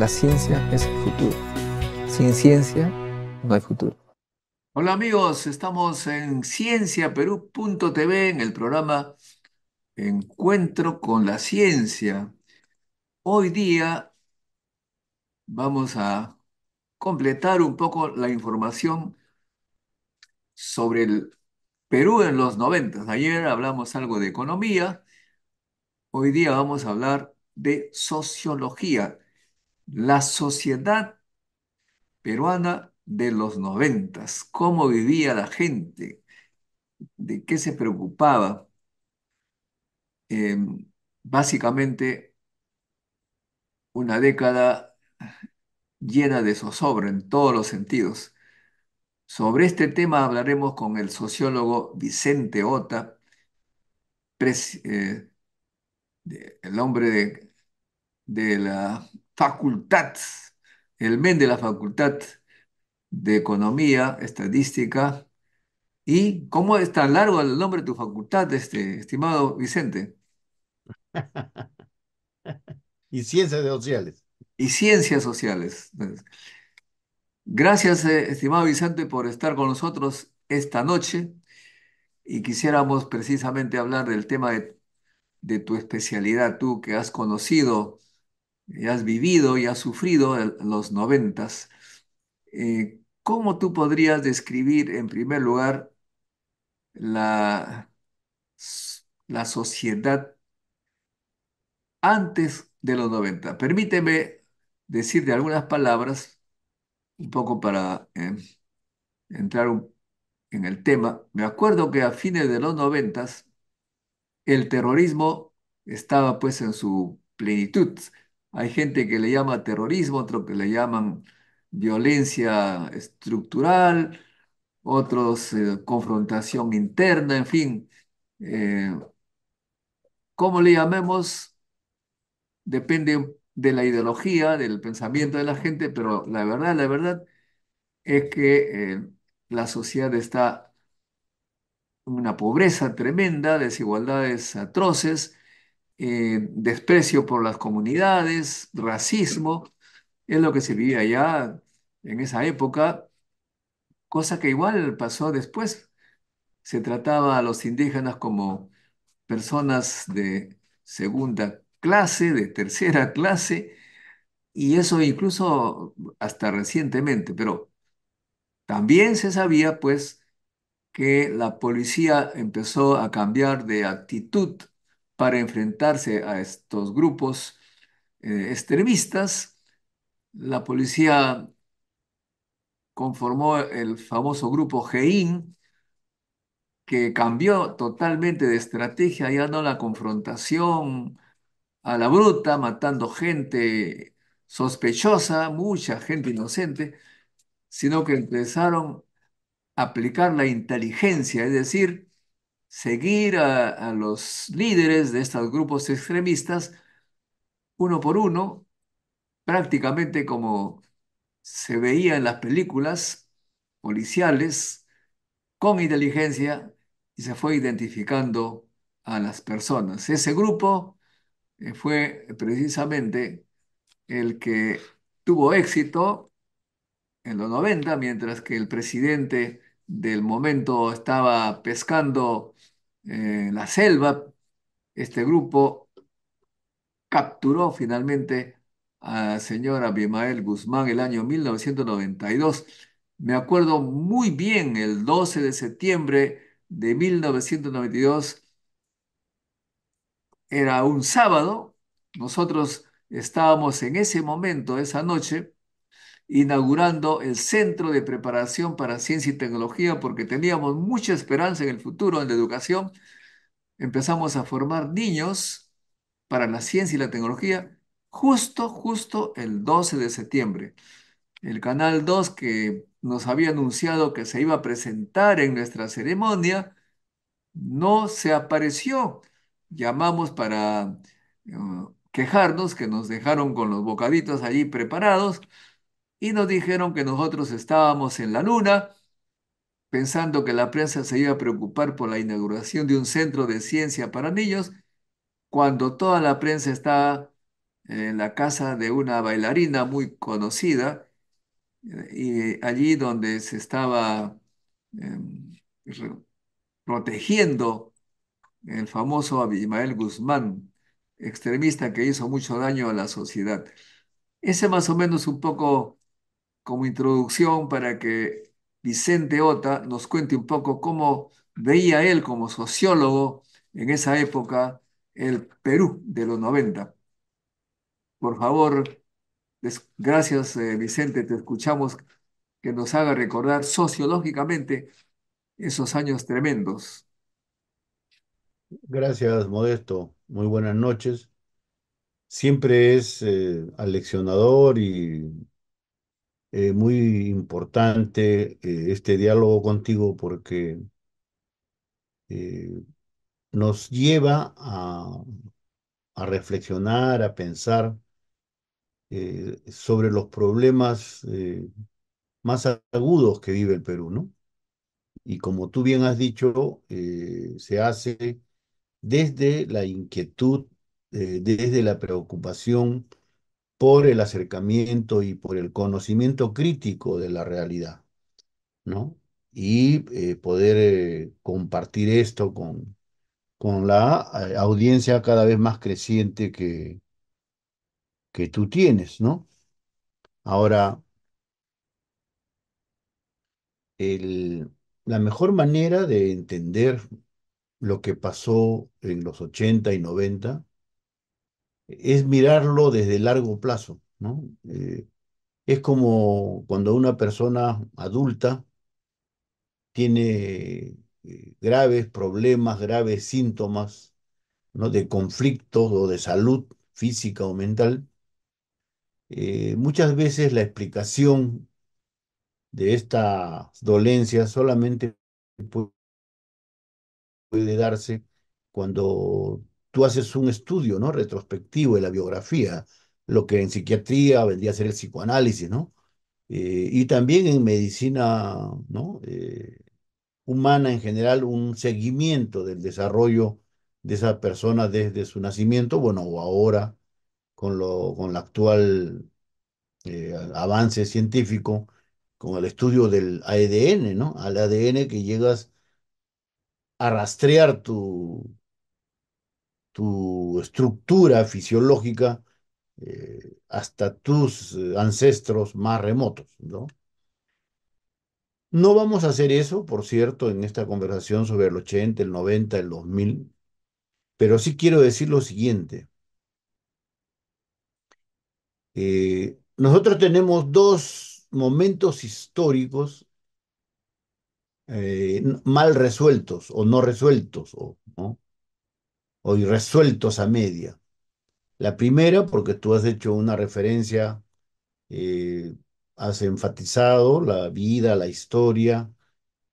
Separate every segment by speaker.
Speaker 1: La ciencia es el futuro. Sin ciencia no hay futuro. Hola amigos, estamos en cienciaperú.tv en el programa Encuentro con la Ciencia. Hoy día vamos a completar un poco la información sobre el Perú en los noventas. Ayer hablamos algo de economía, hoy día vamos a hablar de sociología la sociedad peruana de los noventas, cómo vivía la gente, de qué se preocupaba. Em, básicamente, una década llena de zozobra en todos los sentidos. Sobre este tema hablaremos con el sociólogo Vicente Ota, eh, el hombre de la Facultad, el MEN de la Facultad de Economía, Estadística. ¿Y cómo es tan largo el nombre de tu facultad, este, estimado Vicente? y ciencias sociales. Y ciencias sociales. Gracias, eh, estimado Vicente, por estar con nosotros esta noche y quisiéramos precisamente hablar del tema de tu especialidad, tú que has conocido y has vivido y has sufrido los noventas, eh, ¿cómo tú podrías describir en primer lugar la, la sociedad antes de los noventas? Permíteme decirte algunas palabras, un poco para eh, entrar en el tema. Me acuerdo que a fines de los noventas el terrorismo estaba pues en su plenitud hay gente que le llama terrorismo, otro que le llaman violencia estructural, otros eh, confrontación interna, en fin. Eh, ¿Cómo le llamemos? Depende de la ideología, del pensamiento de la gente, pero la verdad, la verdad es que eh, la sociedad está en una pobreza tremenda, desigualdades atroces, eh, desprecio por las comunidades, racismo, es lo que se vivía allá en esa época, cosa que igual pasó después. Se trataba a los indígenas como personas de segunda clase, de tercera clase, y eso incluso hasta recientemente, pero también se sabía pues que la policía empezó a cambiar de actitud para enfrentarse a estos grupos eh, extremistas, la policía conformó el famoso grupo GEIN, que cambió totalmente de estrategia, ya no la confrontación a la bruta, matando gente sospechosa, mucha gente inocente, sino que empezaron a aplicar la inteligencia, es decir, seguir a, los líderes de estos grupos extremistas uno por uno, prácticamente como se veía en las películas policiales, con inteligencia y se fue identificando a las personas. Ese grupo eh, fue precisamente el que tuvo éxito en los 90, mientras que el presidente del momento estaba pescando en eh, la selva, este grupo capturó finalmente a señora Abimael Guzmán el año 1992. Me acuerdo muy bien el 12 de septiembre de 1992. Era un sábado. Nosotros estábamos en ese momento, esa noche, inaugurando el Centro de Preparación para Ciencia y Tecnología, porque teníamos mucha esperanza en el futuro en la educación. Empezamos a formar niños para la ciencia y la tecnología justo, justo el 12 de septiembre. El Canal 2 que nos había anunciado que se iba a presentar en nuestra ceremonia, no se apareció. Llamamos para eh, quejarnos que nos dejaron con los bocaditos allí preparados y nos dijeron que nosotros estábamos en la luna, pensando que la prensa se iba a preocupar por la inauguración de un centro de ciencia para niños, cuando toda la prensa estaba en la casa de una bailarina muy conocida, eh, y allí donde se estaba em, protegiendo el famoso Abimael Guzmán, extremista que hizo mucho daño a la sociedad. Ese más o menos un poco como introducción para que Vicente Ota nos cuente un poco cómo veía él como sociólogo en esa época el Perú de los 90. Por favor, gracias eh, Vicente, te escuchamos que nos haga recordar sociológicamente esos años tremendos.
Speaker 2: Gracias, Modesto. Muy buenas noches. Siempre es eh, aleccionador y eh, muy importante eh, este diálogo contigo porque eh, nos lleva a, a, reflexionar, a pensar sobre los problemas más agudos que vive el Perú, ¿no? Y como tú bien has dicho, se hace desde la inquietud, desde la preocupación, por el acercamiento y por el conocimiento crítico de la realidad, ¿no? Y eh, poder eh, compartir esto con, con la eh, audiencia cada vez más creciente que, que tú tienes, ¿no? Ahora, la mejor manera de entender lo que pasó en los 80 y 90 es mirarlo desde largo plazo, eh, es como cuando una persona adulta tiene eh, graves problemas, graves síntomas ¿no? de conflictos o de salud física o mental, eh, muchas veces la explicación de esta dolencia solamente puede darse cuando tú haces un estudio, ¿no? Retrospectivo de la biografía, lo que en psiquiatría vendría a ser el psicoanálisis, ¿no? Eh, y también en medicina, ¿no? Eh, humana en general, un seguimiento del desarrollo de esa persona desde su nacimiento, bueno, o ahora con, lo, con el actual eh, avance científico, con el estudio del ADN, e ¿no? Al ADN que llegas a rastrear tu, tu estructura fisiológica eh, hasta tus eh, ancestros más remotos, ¿no? No vamos a hacer eso, por cierto, en esta conversación sobre el 80, el 90, el 2000, pero sí quiero decir lo siguiente. Eh, nosotros tenemos dos momentos históricos mal resueltos o no resueltos, ¿no? o irresueltos a media. La primera, porque tú has hecho una referencia, eh, has enfatizado la vida, la historia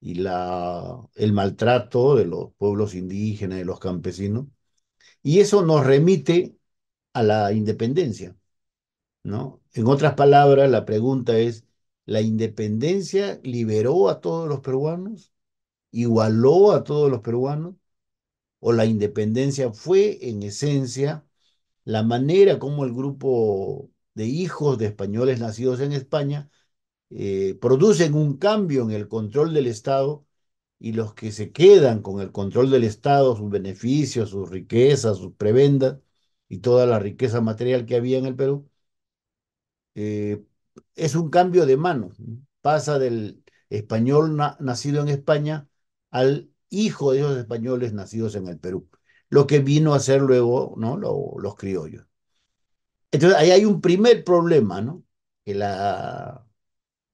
Speaker 2: y la, el maltrato de los pueblos indígenas, de los campesinos. Y eso nos remite a la independencia. ¿no? En otras palabras, la pregunta es, ¿la independencia liberó a todos los peruanos? ¿Igualó a todos los peruanos? o la independencia fue en esencia la manera como el grupo de hijos de españoles nacidos en España eh, producen un cambio en el control del Estado y los que se quedan con el control del Estado, sus beneficios, sus riquezas, sus prebendas y toda la riqueza material que había en el Perú, eh, es un cambio de mano. Pasa del español nacido en España al hijo de esos españoles nacidos en el Perú, lo que vino a ser luego ¿no? los criollos. Entonces, ahí hay un primer problema, ¿no? Que la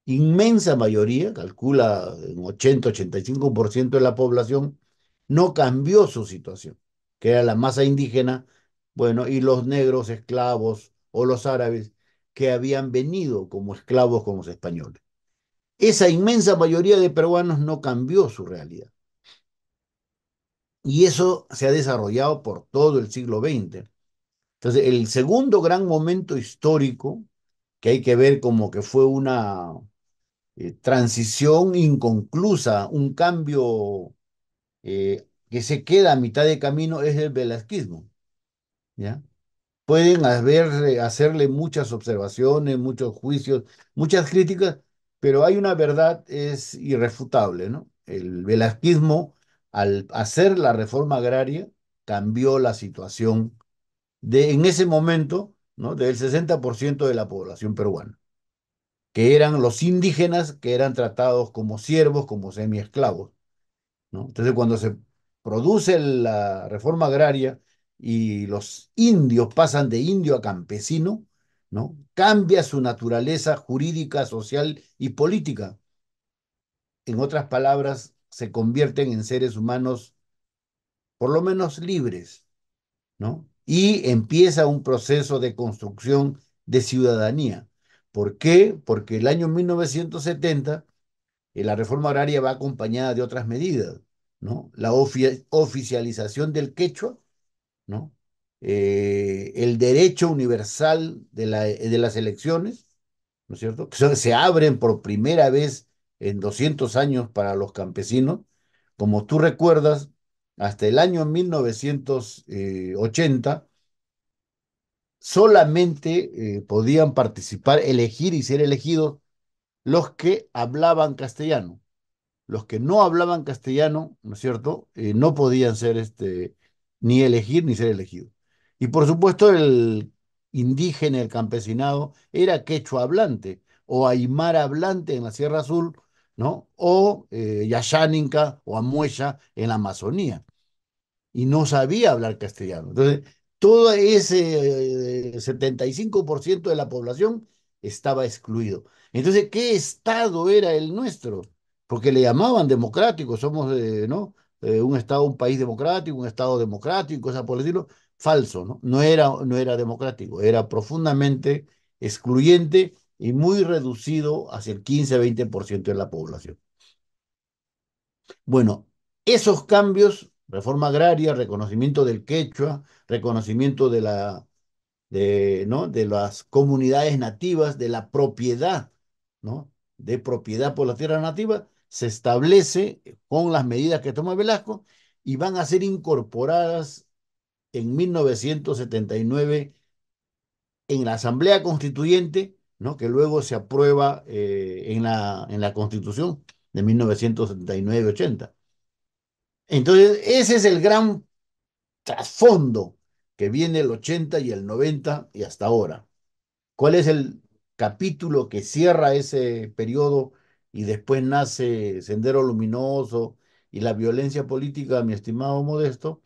Speaker 2: inmensa mayoría, calcula en 80-85% de la población, no cambió su situación, que era la masa indígena, bueno, y los negros esclavos o los árabes que habían venido como esclavos con los españoles. Esa inmensa mayoría de peruanos no cambió su realidad. Y eso se ha desarrollado por todo el siglo XX. Entonces, el segundo gran momento histórico, que hay que ver como que fue una eh, transición inconclusa, un cambio eh, que se queda a mitad de camino, es el velasquismo. ¿Ya? Pueden hacerle muchas observaciones, muchos juicios, muchas críticas, pero hay una verdad, es irrefutable, ¿no? El velasquismo al hacer la reforma agraria, cambió la situación de, en ese momento, ¿no? del 60% de la población peruana, que eran los indígenas que eran tratados como siervos, como semiesclavos. ¿no? Entonces, cuando se produce la reforma agraria y los indios pasan de indio a campesino, ¿no? cambia su naturaleza jurídica, social y política. En otras palabras, se convierten en seres humanos por lo menos libres, ¿no? Y empieza un proceso de construcción de ciudadanía. ¿Por qué? Porque el año 1970 eh, la reforma horaria va acompañada de otras medidas, ¿no? La oficialización del quechua, ¿no? Eh, el derecho universal de, las elecciones, ¿no es cierto? Que se abren por primera vez en 200 años para los campesinos. Como tú recuerdas, hasta el año 1980 solamente eh, podían participar, elegir y ser elegidos los que hablaban castellano. Los que no hablaban castellano, ¿no es cierto?, eh, no podían ser este, ni elegir ni ser elegidos. Y por supuesto el indígena, el campesinado, era quechua hablante o aymara hablante en la Sierra Azul, o eh, Yashaninka o Amuella en la Amazonía. Y no sabía hablar castellano. Entonces, todo ese 75% eh, de la población estaba excluido. Entonces, ¿qué Estado era el nuestro? Porque le llamaban democrático, somos, eh, ¿no? Eh, un Estado, un país democrático, un Estado democrático, cosas por decirlo, falso, ¿no? No era, no era democrático, era profundamente excluyente y muy reducido hacia el 15-20% de la población. Bueno, esos cambios, reforma agraria, reconocimiento del quechua, reconocimiento de, la, de, las comunidades nativas, de la propiedad, de propiedad por la tierra nativa, se establece con las medidas que toma Velasco y van a ser incorporadas en 1979 en la Asamblea Constituyente ¿no? que luego se aprueba eh, en, la, en la Constitución de 1979-80. Entonces, ese es el gran trasfondo que viene el 80 y el 90 y hasta ahora. ¿Cuál es el capítulo que cierra ese periodo y después nace Sendero Luminoso y la violencia política, mi estimado Modesto?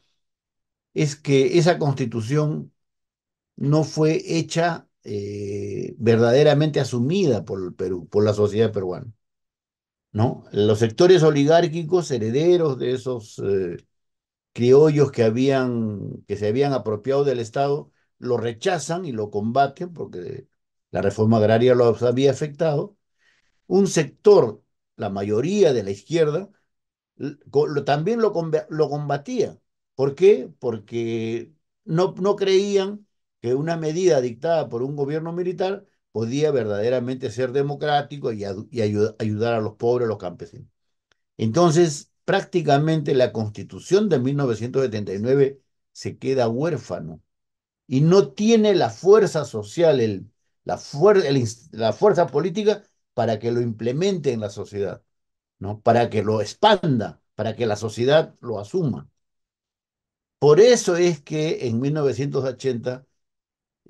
Speaker 2: Es que esa constitución no fue hecha eh, verdaderamente asumida por el Perú, por la sociedad peruana. ¿no? Los sectores oligárquicos, herederos de esos eh, criollos que, habían, que se habían apropiado del Estado, lo rechazan y lo combaten porque la reforma agraria los había afectado. Un sector, la mayoría de la izquierda, también lo, lo combatía. ¿Por qué? Porque no, no creían que una medida dictada por un gobierno militar podía verdaderamente ser democrático y, ayudar a los pobres, a los campesinos. Entonces, prácticamente la constitución de 1979 se queda huérfano y no tiene la fuerza social, la, la fuerza política para que lo implemente en la sociedad, ¿no? para que lo expanda, para que la sociedad lo asuma. Por eso es que en 1980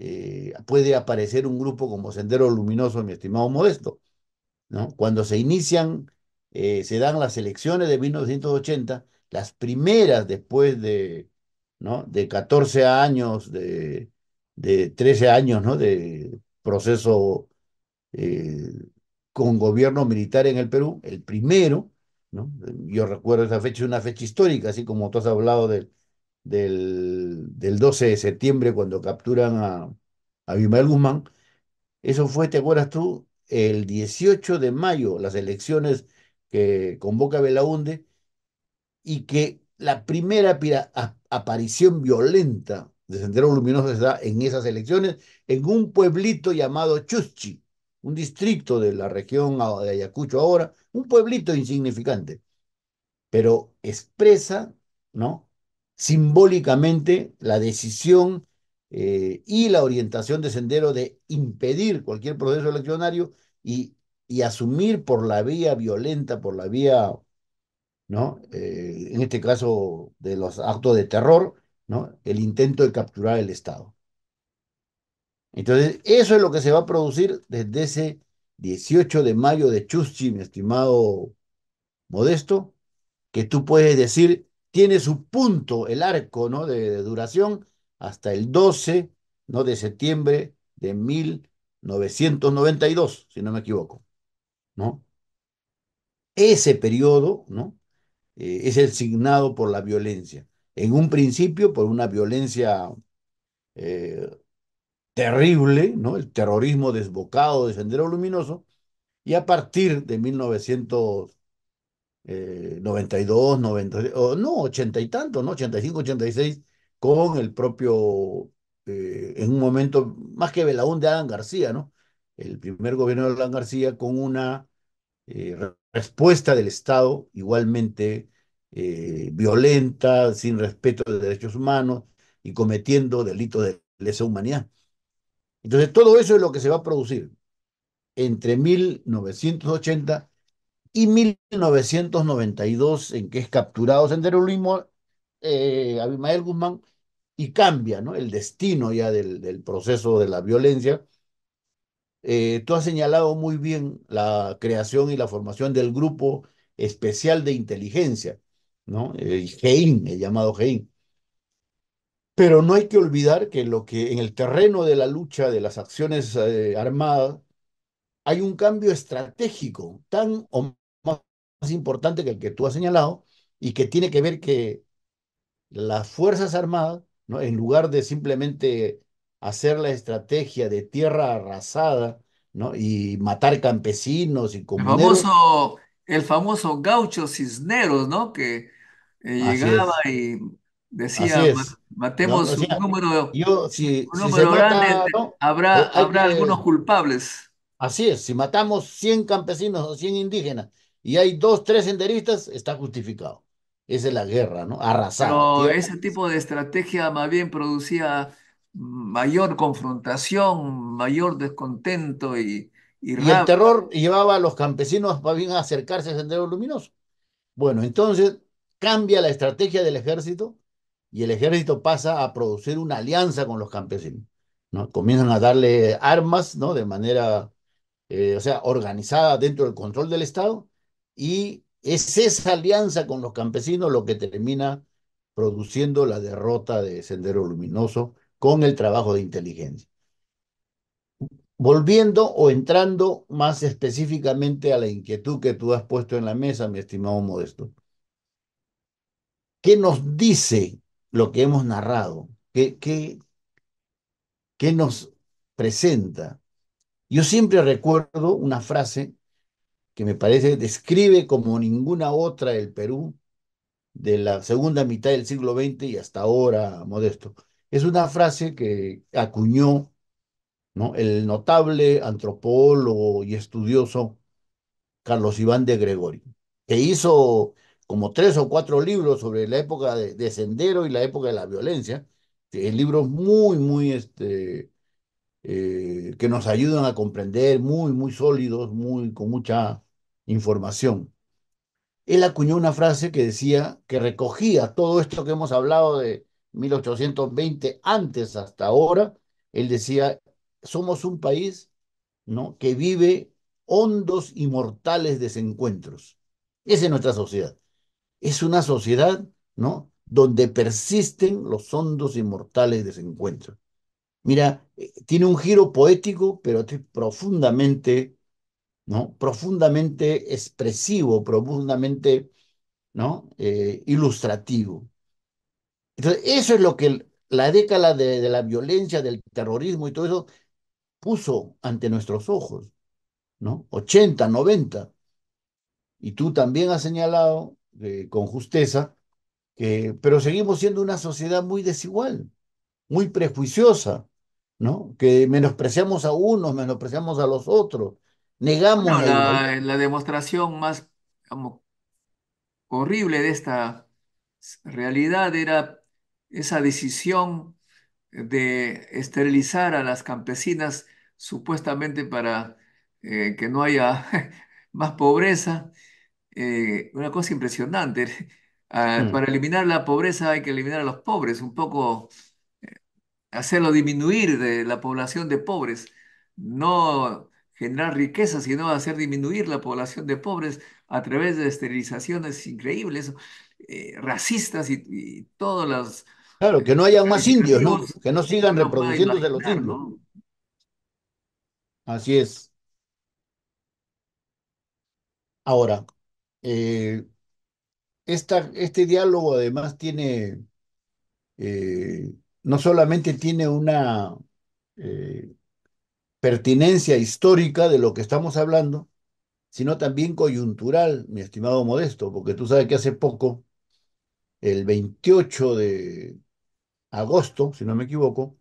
Speaker 2: eh, puede aparecer un grupo como Sendero Luminoso, mi estimado Modesto. ¿no? Cuando se inician, eh, se dan las elecciones de 1980, las primeras después de, ¿no? de 14 años, de, 13 años ¿no? de proceso eh, con gobierno militar en el Perú, el primero, ¿no? yo recuerdo esa fecha, es una fecha histórica, así como tú has hablado del del, 12 de septiembre cuando capturan a, a Guzmán, eso fue, ¿te acuerdas tú? El 18 de mayo, las elecciones que convoca Belaunde, y que la primera aparición violenta de Sendero Luminoso se da en esas elecciones, en un pueblito llamado Chuschi, un distrito de la región de Ayacucho ahora, un pueblito insignificante, pero expresa, ¿no? simbólicamente la decisión eh, y la orientación de Sendero de impedir cualquier proceso eleccionario y, y asumir por la vía violenta, por la vía, ¿no? Eh, en este caso de los actos de terror, ¿no? El intento de capturar el Estado. Entonces, eso es lo que se va a producir desde ese 18 de mayo de Chuschi, mi estimado Modesto, que tú puedes decir, tiene su punto, el arco ¿no? de, duración, hasta el 12 ¿no? de septiembre de 1992, si no me equivoco. ¿no? Ese periodo ¿no? Eh, es el signado por la violencia. En un principio, por una violencia eh, terrible, ¿no? el terrorismo desbocado de Sendero Luminoso, y a partir de 1992, 92, eh, 90, no, 80 y tanto, ¿no? 85, 86, con el propio, eh, en un momento más que Belaún de Adán García, ¿no? El primer gobierno de Alan García con una eh, respuesta del Estado igualmente violenta, sin respeto de derechos humanos y cometiendo delitos de lesa humanidad. Entonces, todo eso es lo que se va a producir entre 1980 y 1992 en que es capturado Sendero eh, Abimael Guzmán, y cambia ¿no? el destino ya del, proceso de la violencia. Eh, tú has señalado muy bien la creación y la formación del grupo especial de inteligencia, ¿no? El GEIN, el llamado GEIN. Pero no hay que olvidar que lo que en el terreno de la lucha de las acciones eh, armadas hay un cambio estratégico tan importante que el que tú has señalado y que tiene que ver que las Fuerzas Armadas, ¿no? en lugar de simplemente hacer la estrategia de tierra arrasada ¿no? y matar campesinos y comuneros. El
Speaker 1: famoso, el famoso gaucho cisneros, ¿no? que eh, llegaba y decía, matemos un
Speaker 2: número, un
Speaker 1: número grande, habrá, habrá algunos culpables.
Speaker 2: Así es, si matamos 100 campesinos o 100 indígenas y hay dos, tres senderistas, está justificado. Esa es la guerra, ¿no? Arrasar. Pero
Speaker 1: ese tipo de estrategia más bien producía mayor confrontación, mayor descontento y,
Speaker 2: y, y el terror llevaba a los campesinos más bien a acercarse a sendero luminoso. Bueno, entonces cambia la estrategia del ejército y el ejército pasa a producir una alianza con los campesinos. ¿no? Comienzan a darle armas ¿no? de manera, eh, o sea, organizada dentro del control del Estado y es esa alianza con los campesinos lo que termina produciendo la derrota de Sendero Luminoso con el trabajo de inteligencia. Volviendo o entrando más específicamente a la inquietud que tú has puesto en la mesa, mi estimado Modesto, ¿qué nos dice lo que hemos narrado? ¿Qué, qué, qué nos presenta? Yo siempre recuerdo una frase que me parece describe como ninguna otra el Perú de la segunda mitad del siglo XX y hasta ahora, Modesto. Es una frase que acuñó ¿no? el notable antropólogo y estudioso Carlos Iván de Gregorio, que hizo como tres o cuatro libros sobre la época de, Sendero y la época de la violencia, libros muy, muy, este, eh, que nos ayudan a comprender, muy, muy sólidos, muy, con mucha información. Él acuñó una frase que decía que recogía todo esto que hemos hablado de 1820 antes hasta ahora. Él decía, somos un país ¿no? que vive hondos y mortales desencuentros. Esa es nuestra sociedad. Es una sociedad ¿no? donde persisten los hondos y mortales desencuentros. Mira, eh, tiene un giro poético, pero profundamente ¿no? profundamente expresivo, profundamente ¿no? Eh, ilustrativo. Entonces, eso es lo que la década de, la violencia, del terrorismo y todo eso puso ante nuestros ojos, ¿no? 80, 90. Y tú también has señalado eh, con justeza que, pero seguimos siendo una sociedad muy desigual, muy prejuiciosa, ¿no? Que menospreciamos a unos, menospreciamos a los otros,
Speaker 1: la, demostración más horrible de esta realidad era esa decisión de esterilizar a las campesinas supuestamente para eh, que no haya más pobreza. Eh, una cosa impresionante. Ah, hmm. Para eliminar la pobreza hay que eliminar a los pobres, un poco eh, hacerlo disminuir de la población de pobres, no generar riqueza, sino hacer disminuir la población de pobres a través de esterilizaciones increíbles, eh, racistas y, todas las... Claro,
Speaker 2: que no eh, haya más indios, ¿no? Que no sigan reproduciéndose los indios. Así es. Ahora, eh, esta, este diálogo además tiene, no solamente tiene una, eh, pertinencia histórica de lo que estamos hablando, sino también coyuntural, mi estimado Modesto, porque tú sabes que hace poco, el 28 de agosto, si no me equivoco,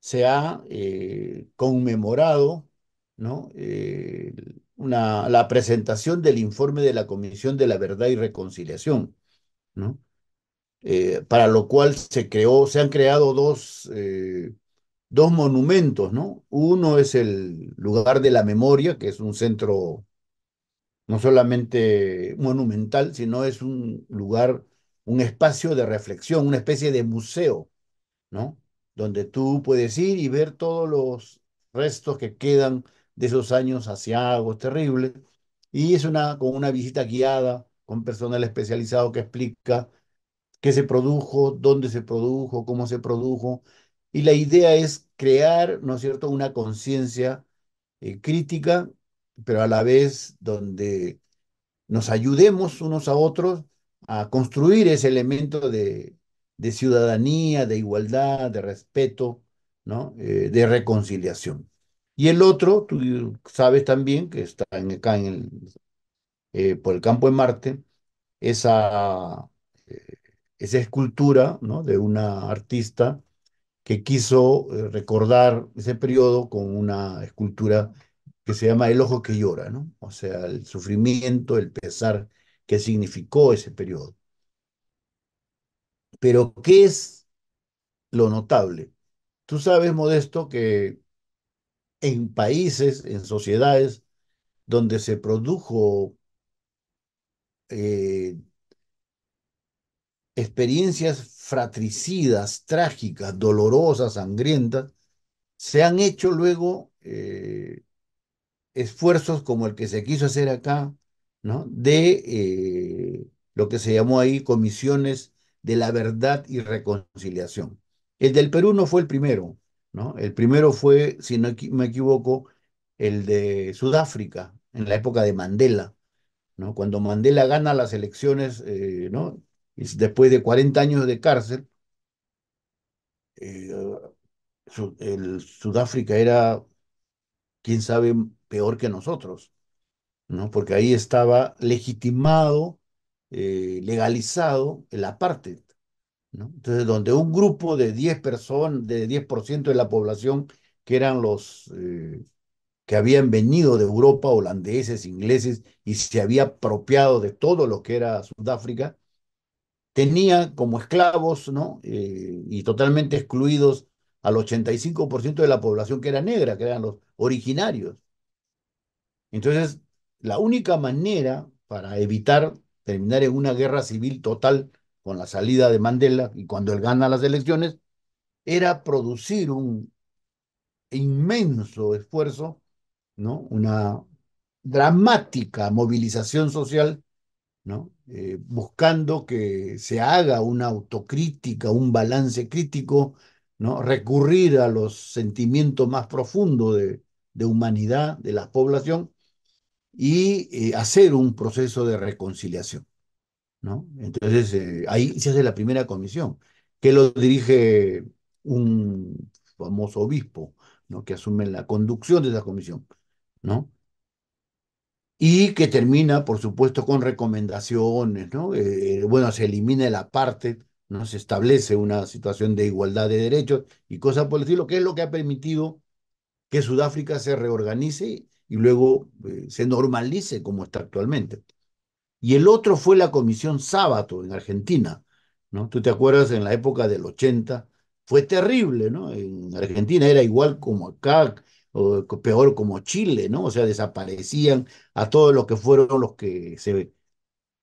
Speaker 2: se ha eh, conmemorado ¿no? Eh, la presentación del informe de la Comisión de la Verdad y Reconciliación, ¿no? Eh, para lo cual se creó, se han creado dos dos monumentos, ¿no? Uno es el lugar de la memoria, que es un centro no solamente monumental, sino es un lugar, un espacio de reflexión, una especie de museo, ¿no? Donde tú puedes ir y ver todos los restos que quedan de esos años asiagos terribles. Y es una, con una visita guiada, con personal especializado que explica qué se produjo, dónde se produjo, cómo se produjo, y la idea es crear, ¿no es cierto?, una conciencia eh, crítica, pero a la vez donde nos ayudemos unos a otros a construir ese elemento de, ciudadanía, de igualdad, de respeto, ¿no? Eh, de reconciliación. Y el otro, tú sabes también que está en, acá en el, eh, por el campo de Marte, esa, esa escultura ¿no? de una artista que quiso eh, recordar ese periodo con una escultura que se llama El ojo que llora, ¿no? O sea, el sufrimiento, el pesar que significó ese periodo. Pero, ¿qué es lo notable? Tú sabes, Modesto, que en países, en sociedades donde se produjo eh, experiencias fratricidas, trágicas, dolorosas, sangrientas, se han hecho luego eh, esfuerzos como el que se quiso hacer acá, ¿no? de eh, lo que se llamó ahí comisiones de la verdad y reconciliación. El del Perú no fue el primero, ¿no? El primero fue, si no me equivoco, el de Sudáfrica, en la época de Mandela, ¿no? Cuando Mandela gana las elecciones, eh, ¿no? después de 40 años de cárcel, eh, el Sudáfrica era, quién sabe, peor que nosotros, ¿no? Porque ahí estaba legitimado, eh, legalizado el apartheid, ¿no? Entonces, donde un grupo de 10 personas, de 10% de la población, que eran los eh, que habían venido de Europa, holandeses, ingleses, y se había apropiado de todo lo que era Sudáfrica, tenía como esclavos, ¿no? Eh, y totalmente excluidos al 85% de la población que era negra, que eran los originarios. Entonces, la única manera para evitar terminar en una guerra civil total con la salida de Mandela y cuando él gana las elecciones, era producir un inmenso esfuerzo, ¿no? Una dramática movilización social, ¿no? Eh, buscando que se haga una autocrítica, un balance crítico, ¿no? recurrir a los sentimientos más profundos de, humanidad de la población y eh, hacer un proceso de reconciliación. ¿no? Entonces, eh, ahí se hace la primera comisión, que lo dirige un famoso obispo, ¿no? que asume la conducción de esa comisión. ¿no? y que termina, por supuesto, con recomendaciones, ¿no? Eh, eh, bueno, se elimina la parte, ¿no? Se establece una situación de igualdad de derechos y cosas por decirlo, que es lo que ha permitido que Sudáfrica se reorganice y luego eh, se normalice como está actualmente. Y el otro fue la Comisión Sábato en Argentina, ¿no? Tú te acuerdas en la época del 80, fue terrible, ¿no? En Argentina era igual como acá, peor como Chile, ¿no? O sea, desaparecían a todos los que fueron los que se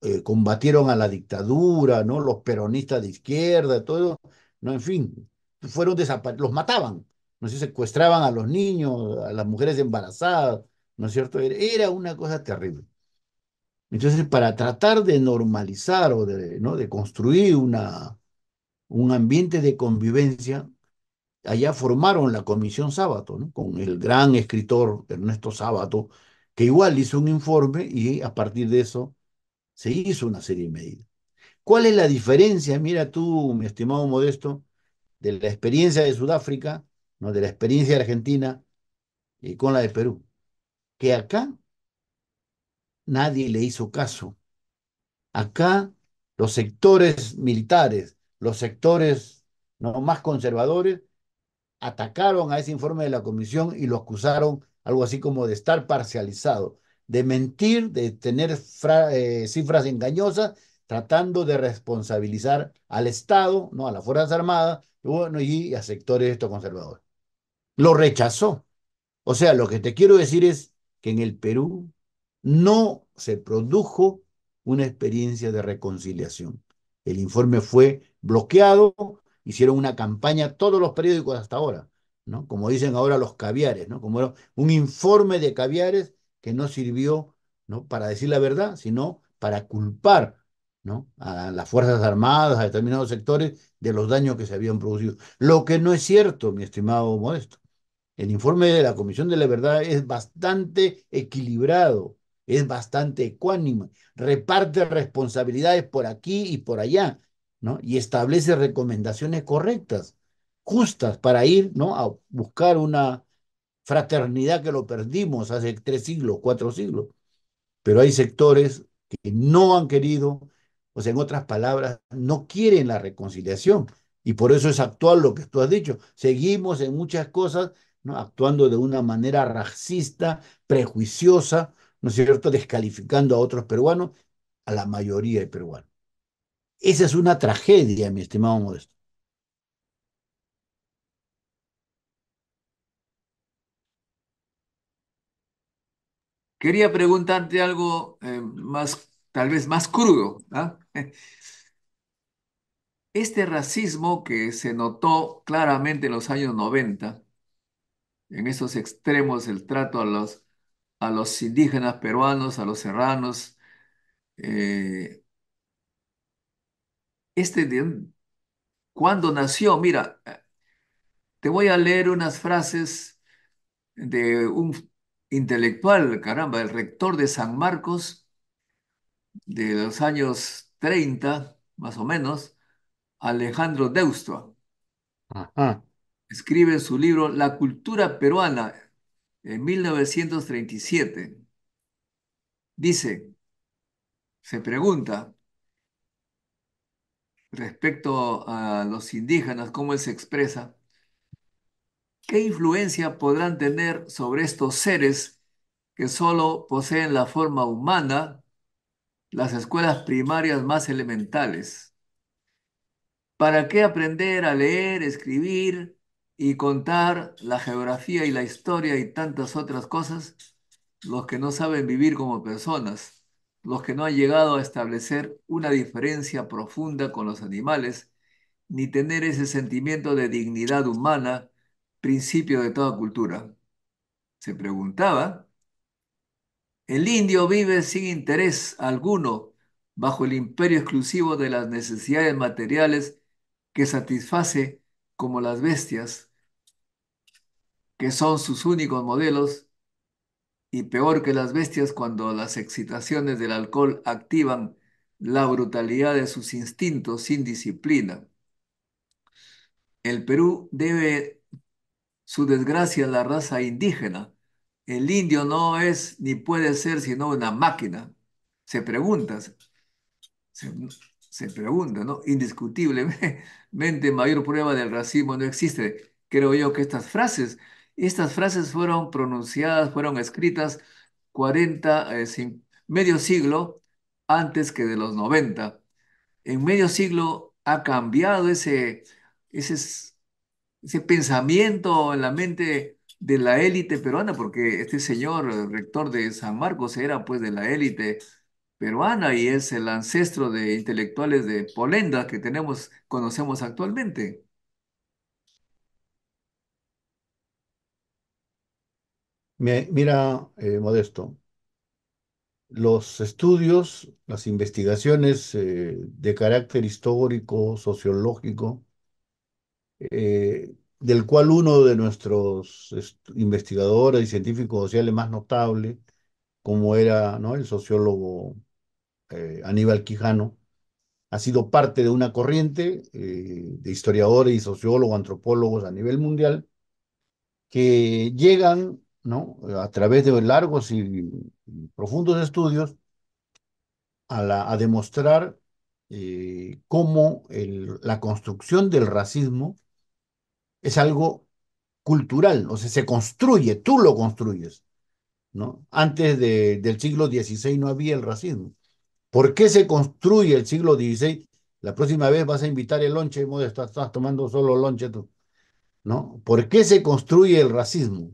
Speaker 2: eh, combatieron a la dictadura, ¿no? Los peronistas de izquierda, todo, ¿no? En fin, fueron los mataban, ¿no? secuestraban a los niños, a las mujeres embarazadas, ¿no es cierto? Era una cosa terrible. Entonces, para tratar de normalizar o de, ¿no? de construir una, un ambiente de convivencia, allá formaron la Comisión Sábato, con el gran escritor Ernesto Sábato, que igual hizo un informe y a partir de eso se hizo una serie de medidas. ¿Cuál es la diferencia, mira tú, mi estimado Modesto, de la experiencia de Sudáfrica, ¿no? de la experiencia de Argentina y eh, con la de Perú? Que acá nadie le hizo caso. Acá los sectores militares, los sectores más conservadores, atacaron a ese informe de la comisión y lo acusaron algo así como de estar parcializado, de mentir, de tener eh, cifras engañosas, tratando de responsabilizar al Estado, no a las Fuerzas Armadas y, bueno, y a sectores estos conservadores. Lo rechazó. O sea, lo que te quiero decir es que en el Perú no se produjo una experiencia de reconciliación. El informe fue bloqueado hicieron una campaña todos los periódicos hasta ahora, ¿no? Como dicen ahora los caviares, ¿no? Como un informe de caviares que no sirvió, ¿no? Para decir la verdad, sino para culpar, ¿no? A las Fuerzas Armadas, a determinados sectores, de los daños que se habían producido. Lo que no es cierto, mi estimado Modesto. El informe de la Comisión de la Verdad es bastante equilibrado, es bastante ecuánime, reparte responsabilidades por aquí y por allá, y establece recomendaciones correctas, justas, para ir, ¿no? A buscar una fraternidad que lo perdimos hace tres siglos, cuatro siglos. Pero hay sectores que no han querido, o sea, en otras palabras, no quieren la reconciliación. Y por eso es actual lo que tú has dicho. Seguimos en muchas cosas actuando de una manera racista, prejuiciosa, ¿no es cierto?, descalificando a otros peruanos, a la mayoría de peruanos. Esa es una tragedia, mi estimado Modesto.
Speaker 1: Quería preguntarte algo eh, más, tal vez más crudo. ¿ah? Este racismo que se notó claramente en los años 90, en esos extremos, el trato a los, a los indígenas peruanos, a los serranos, eh, este de cuando nació, mira, te voy a leer unas frases de un intelectual, caramba, el rector de San Marcos de los años 30, más o menos, Alejandro Deusto. Escribe en su libro La cultura peruana en 1937. Dice, se pregunta, respecto a los indígenas, cómo él se expresa, ¿qué influencia podrán tener sobre estos seres que solo poseen la forma humana las escuelas primarias más elementales? ¿Para qué aprender a leer, escribir y contar la geografía y la historia y tantas otras cosas los que no saben vivir como personas? los que no han llegado a establecer una diferencia profunda con los animales, ni tener ese sentimiento de dignidad humana, principio de toda cultura. Se preguntaba, el indio vive sin interés alguno bajo el imperio exclusivo de las necesidades materiales que satisface como las bestias, que son sus únicos modelos y peor que las bestias cuando las excitaciones del alcohol activan la brutalidad de sus instintos sin disciplina. El Perú debe su desgracia a la raza indígena. El indio no es ni puede ser sino una máquina. Se pregunta, se, pregunta, ¿no? Indiscutiblemente mayor prueba del racismo no existe. Creo yo que estas frases estas frases fueron pronunciadas, fueron escritas 40, eh, medio siglo antes que de los 90. En medio siglo ha cambiado ese, ese, ese pensamiento en la mente de la élite peruana, porque este señor, rector de San Marcos, era pues de la élite peruana y es el ancestro de intelectuales de Polenda que tenemos, conocemos actualmente.
Speaker 2: Mira, eh, Modesto, los estudios, las investigaciones eh, de carácter histórico, sociológico, eh, del cual uno de nuestros investigadores y científicos sociales más notable, como era ¿no? el sociólogo Aníbal Quijano, ha sido parte de una corriente de historiadores y sociólogos, antropólogos a nivel mundial, que llegan ¿no? A través de largos y profundos estudios a, demostrar eh, cómo la construcción del racismo es algo cultural, o sea, se construye, tú lo construyes. ¿no? Antes del siglo XVI no había el racismo. ¿Por qué se construye el siglo XVI? La próxima vez vas a invitar el lonche, estás, estás tomando solo lonche tú. ¿no? ¿Por qué se construye el racismo?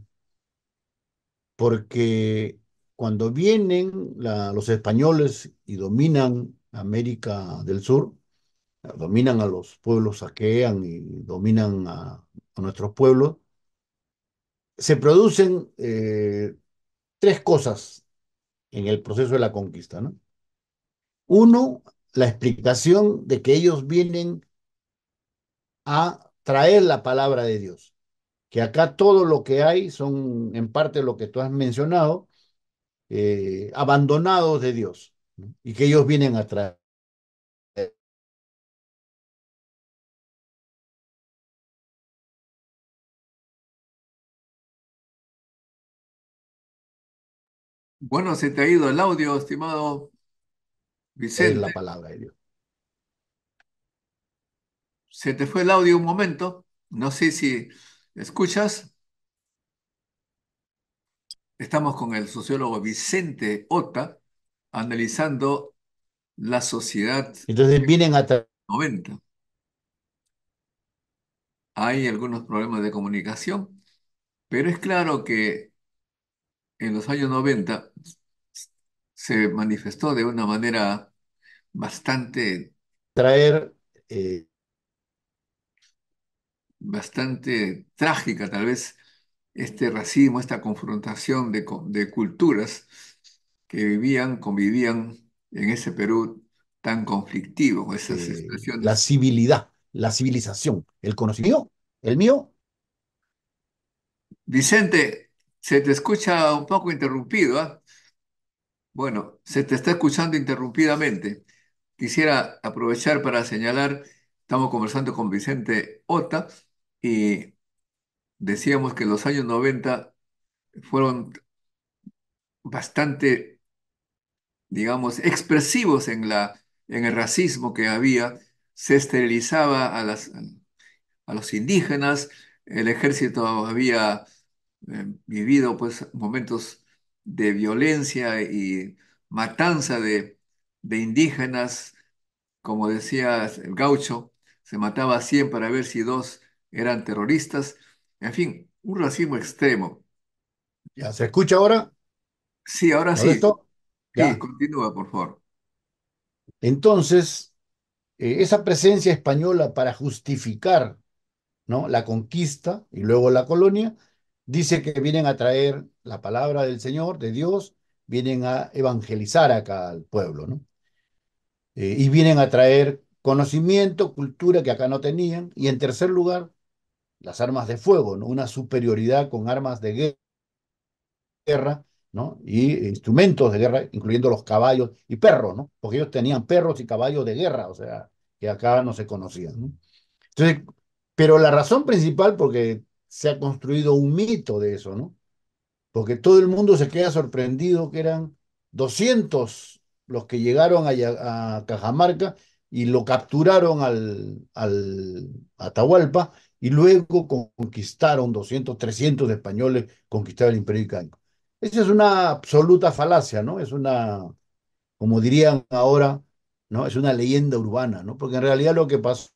Speaker 2: porque cuando vienen los españoles y dominan América del Sur, dominan a los pueblos, saquean y dominan a, nuestros pueblos, se producen eh, tres cosas en el proceso de la conquista. ¿no? Uno, la explicación de que ellos vienen a traer la palabra de Dios que acá todo lo que hay son en parte lo que tú has mencionado,
Speaker 1: eh, abandonados de Dios y que ellos vienen a traer. Bueno, se te ha ido el audio, estimado Vicente. la palabra de Dios. Se te fue el audio un momento. No sé si escuchas? Estamos con el sociólogo Vicente Ota analizando la sociedad. Entonces
Speaker 2: vienen hasta
Speaker 1: 90. Hay algunos problemas de comunicación, pero es claro que en los años 90 se manifestó de una manera bastante... Traer eh, bastante trágica, tal vez, este racismo, esta confrontación de, culturas que vivían, convivían en ese Perú tan conflictivo, esas eh, La civilidad, la civilización, el conocimiento, el mío. Vicente, se te escucha un poco interrumpido. ¿ah? Bueno, se te está escuchando interrumpidamente. Quisiera aprovechar para señalar, estamos conversando con Vicente Ota, y decíamos que los años 90 fueron bastante, digamos, expresivos en, la, en el racismo que había. Se esterilizaba a, los indígenas, el ejército había eh, vivido pues, momentos de violencia y matanza de, de indígenas, como decía el gaucho, se mataba a 100 para ver si dos eran terroristas, en fin, un racismo extremo. ¿Ya se escucha ahora? Sí, ahora sí. Sí, continúa, por favor.
Speaker 2: Entonces, eh, esa presencia española para justificar ¿no? la conquista y luego la colonia, dice que vienen a traer la palabra del Señor, de Dios, vienen a evangelizar acá al pueblo, ¿no? Eh, y vienen a traer conocimiento, cultura que acá no tenían, y en tercer lugar, las armas de fuego, ¿no? una superioridad con armas de guerra ¿no? y instrumentos de guerra, incluyendo los caballos y perros, ¿no? porque ellos tenían perros y caballos de guerra, o sea, que acá no se conocían. ¿no? Entonces, pero la razón principal, porque se ha construido un mito de eso, ¿no? Porque todo el mundo se queda sorprendido que eran 200 los que llegaron a, Cajamarca y lo capturaron al, al Atahualpa y luego conquistaron 200, 300 españoles, conquistaron el imperio incaico. Esa es una absoluta falacia, ¿no? Es una, como dirían ahora, ¿no? Es una leyenda urbana, ¿no? Porque en realidad lo que pasó...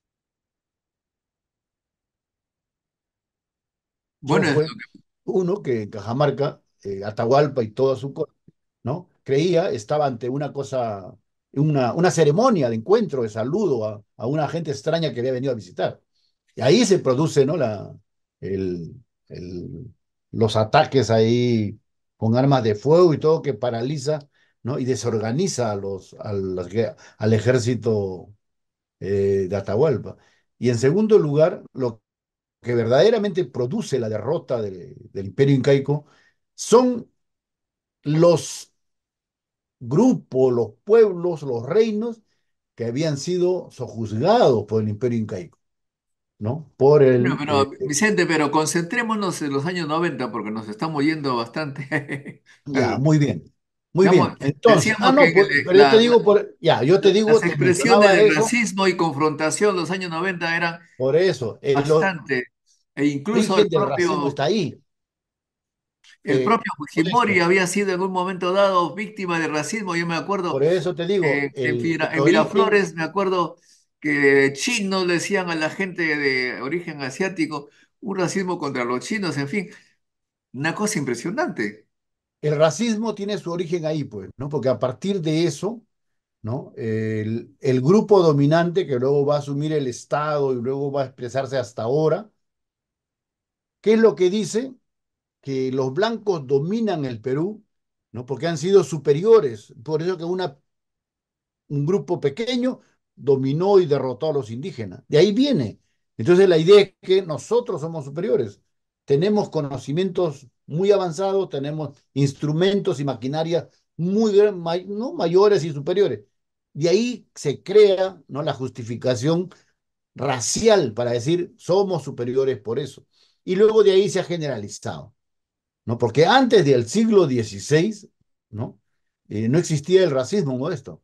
Speaker 2: Bueno, uno que en Cajamarca, eh, Atahualpa y toda su ¿no? Creía, estaba ante una cosa, una, una ceremonia de encuentro, de saludo a, a una gente extraña que había venido a visitar. Y ahí se producen los ataques ahí con armas de fuego y todo que paraliza, Y desorganiza al, ejército eh, de Atahualpa. Y en segundo lugar, lo que verdaderamente produce la derrota del imperio incaico son los grupos, los pueblos, los reinos que habían sido sojuzgados por el imperio incaico. ¿no? Por el... Eh, eh,
Speaker 1: Vicente, pero concentrémonos en los años 90 porque nos estamos yendo bastante.
Speaker 2: muy bien.
Speaker 1: Muy bien. Entonces, ah, yo te digo,
Speaker 2: ya, yo te digo. Las expresiones de
Speaker 1: racismo y confrontación los años 90 eran. Por eso. Eh, bastante. e incluso el propio. Está ahí. El propio Fujimori había sido en un momento dado víctima de racismo, yo me acuerdo. Por eso te digo. en Miraflores, me acuerdo, que chinos decían a la gente de origen asiático, un racismo contra los chinos, en fin, una cosa impresionante. El racismo tiene
Speaker 2: su origen ahí, pues, ¿no? Porque a partir de eso, ¿no? El, grupo dominante que luego va a asumir el Estado y luego va a expresarse hasta ahora, ¿qué es lo que dice? Que los blancos dominan el Perú, ¿no? Porque han sido superiores. Por eso que una, un grupo pequeño dominó y derrotó a los indígenas. De ahí viene. Entonces la idea es que nosotros somos superiores. Tenemos conocimientos muy avanzados, tenemos instrumentos y maquinaria muy no mayores y superiores. De ahí se crea ¿no? la justificación racial para decir somos superiores por eso. Y luego de ahí se ha generalizado. ¿no? Porque antes del siglo XVI ¿no? Eh, no existía el racismo modesto.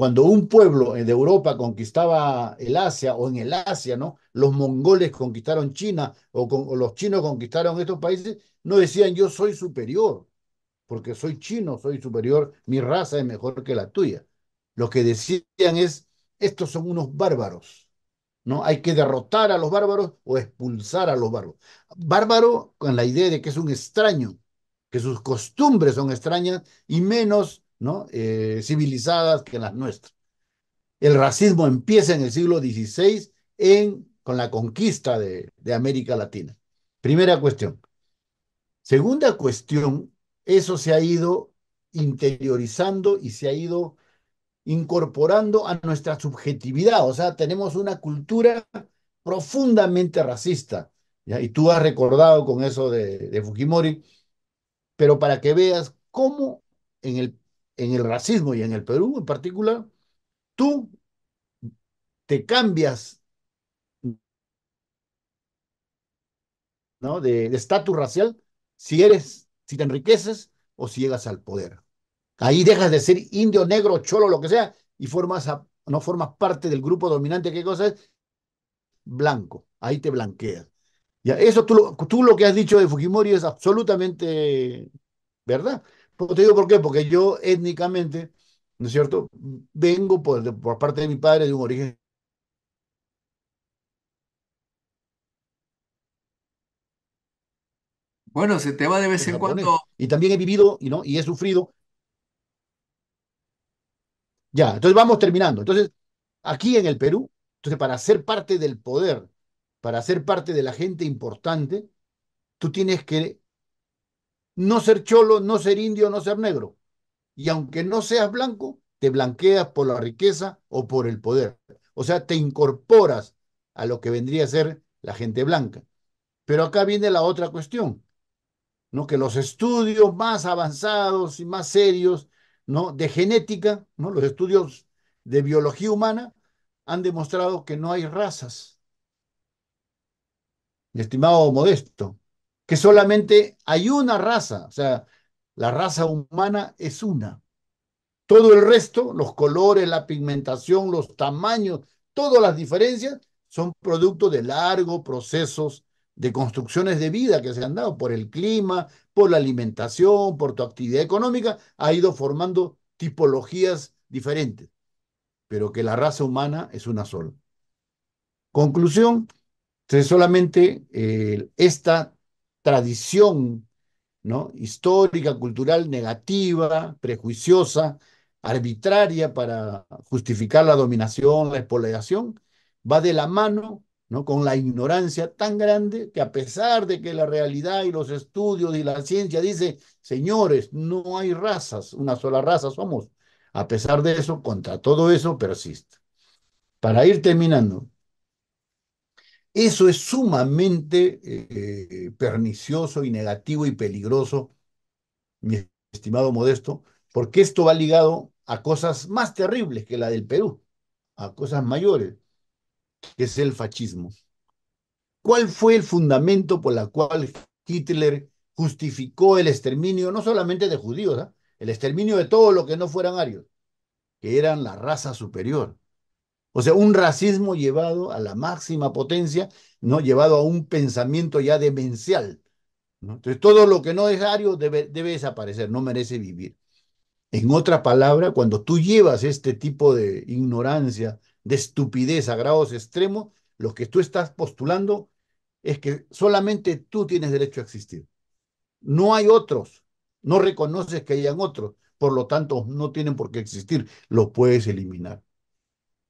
Speaker 2: Cuando un pueblo de Europa conquistaba el Asia o en el Asia, ¿no? Los mongoles conquistaron China o, los chinos conquistaron estos países, no decían yo soy superior, porque soy chino, soy superior, mi raza es mejor que la tuya. Lo que decían es, estos son unos bárbaros. ¿no? Hay que derrotar a los bárbaros o expulsar a los bárbaros. Bárbaro con la idea de que es un extraño, que sus costumbres son extrañas y menos ¿no? Eh, civilizadas que las nuestras. El racismo empieza en el siglo XVI en, con la conquista de, América Latina. Primera cuestión. Segunda cuestión, eso se ha ido interiorizando y se ha ido incorporando a nuestra subjetividad. O sea, tenemos una cultura profundamente racista. Y tú has recordado con eso de, de, Fujimori, pero para que veas cómo en el en el racismo y en el Perú en particular, tú te cambias ¿no? de estatus racial si eres, si te enriqueces o si llegas al poder. Ahí dejas de ser indio, negro, cholo, lo que sea, y formas no formas parte del grupo dominante, ¿qué cosa es? Blanco, ahí te blanqueas. eso tú lo, tú lo que has dicho de Fujimori es absolutamente verdad te digo por qué, porque yo étnicamente, ¿no es cierto? Vengo por, parte de mi padre de un origen Bueno, se te va de vez en cuando. Y también he vivido y no y he sufrido. Ya, entonces vamos terminando. Entonces, aquí en el Perú, entonces para ser parte del poder, para ser parte de la gente importante, tú tienes que no ser cholo, no ser indio, no ser negro. Y aunque no seas blanco, te blanqueas por la riqueza o por el poder. O sea, te incorporas a lo que vendría a ser la gente blanca. Pero acá viene la otra cuestión, ¿no? Que los estudios más avanzados y más serios, ¿no? De genética, ¿no? Los estudios de biología humana han demostrado que no hay razas. estimado Modesto, que solamente hay una raza, o sea, la raza humana es una. Todo el resto, los colores, la pigmentación, los tamaños, todas las diferencias son producto de largos procesos de construcciones de vida que se han dado por el clima, por la alimentación, por tu actividad económica, ha ido formando tipologías diferentes, pero que la raza humana es una sola. Conclusión, solamente eh, esta tradición ¿no? histórica, cultural negativa, prejuiciosa, arbitraria para justificar la dominación, la expoliación, va de la mano ¿no? con la ignorancia tan grande que a pesar de que la realidad y los estudios y la ciencia dice, señores, no hay razas, una sola raza somos, a pesar de eso, contra todo eso persiste. Para ir terminando, eso es sumamente eh, pernicioso y negativo y peligroso, mi estimado Modesto, porque esto va ligado a cosas más terribles que la del Perú, a cosas mayores, que es el fascismo. ¿Cuál fue el fundamento por la cual Hitler justificó el exterminio, no solamente de judíos, ¿ah? el exterminio de todo lo que no fueran arios, que eran la raza superior? O sea, un racismo llevado a la máxima potencia, ¿no? Llevado a un pensamiento ya demencial. Entonces, todo lo que no es ario debe, desaparecer, no merece vivir. En otra palabra, cuando tú llevas este tipo de ignorancia, de estupidez a grados extremos, lo que tú estás postulando es que solamente tú tienes derecho a existir. No hay otros. No reconoces que hayan otros. Por lo tanto, no tienen por qué existir. lo puedes eliminar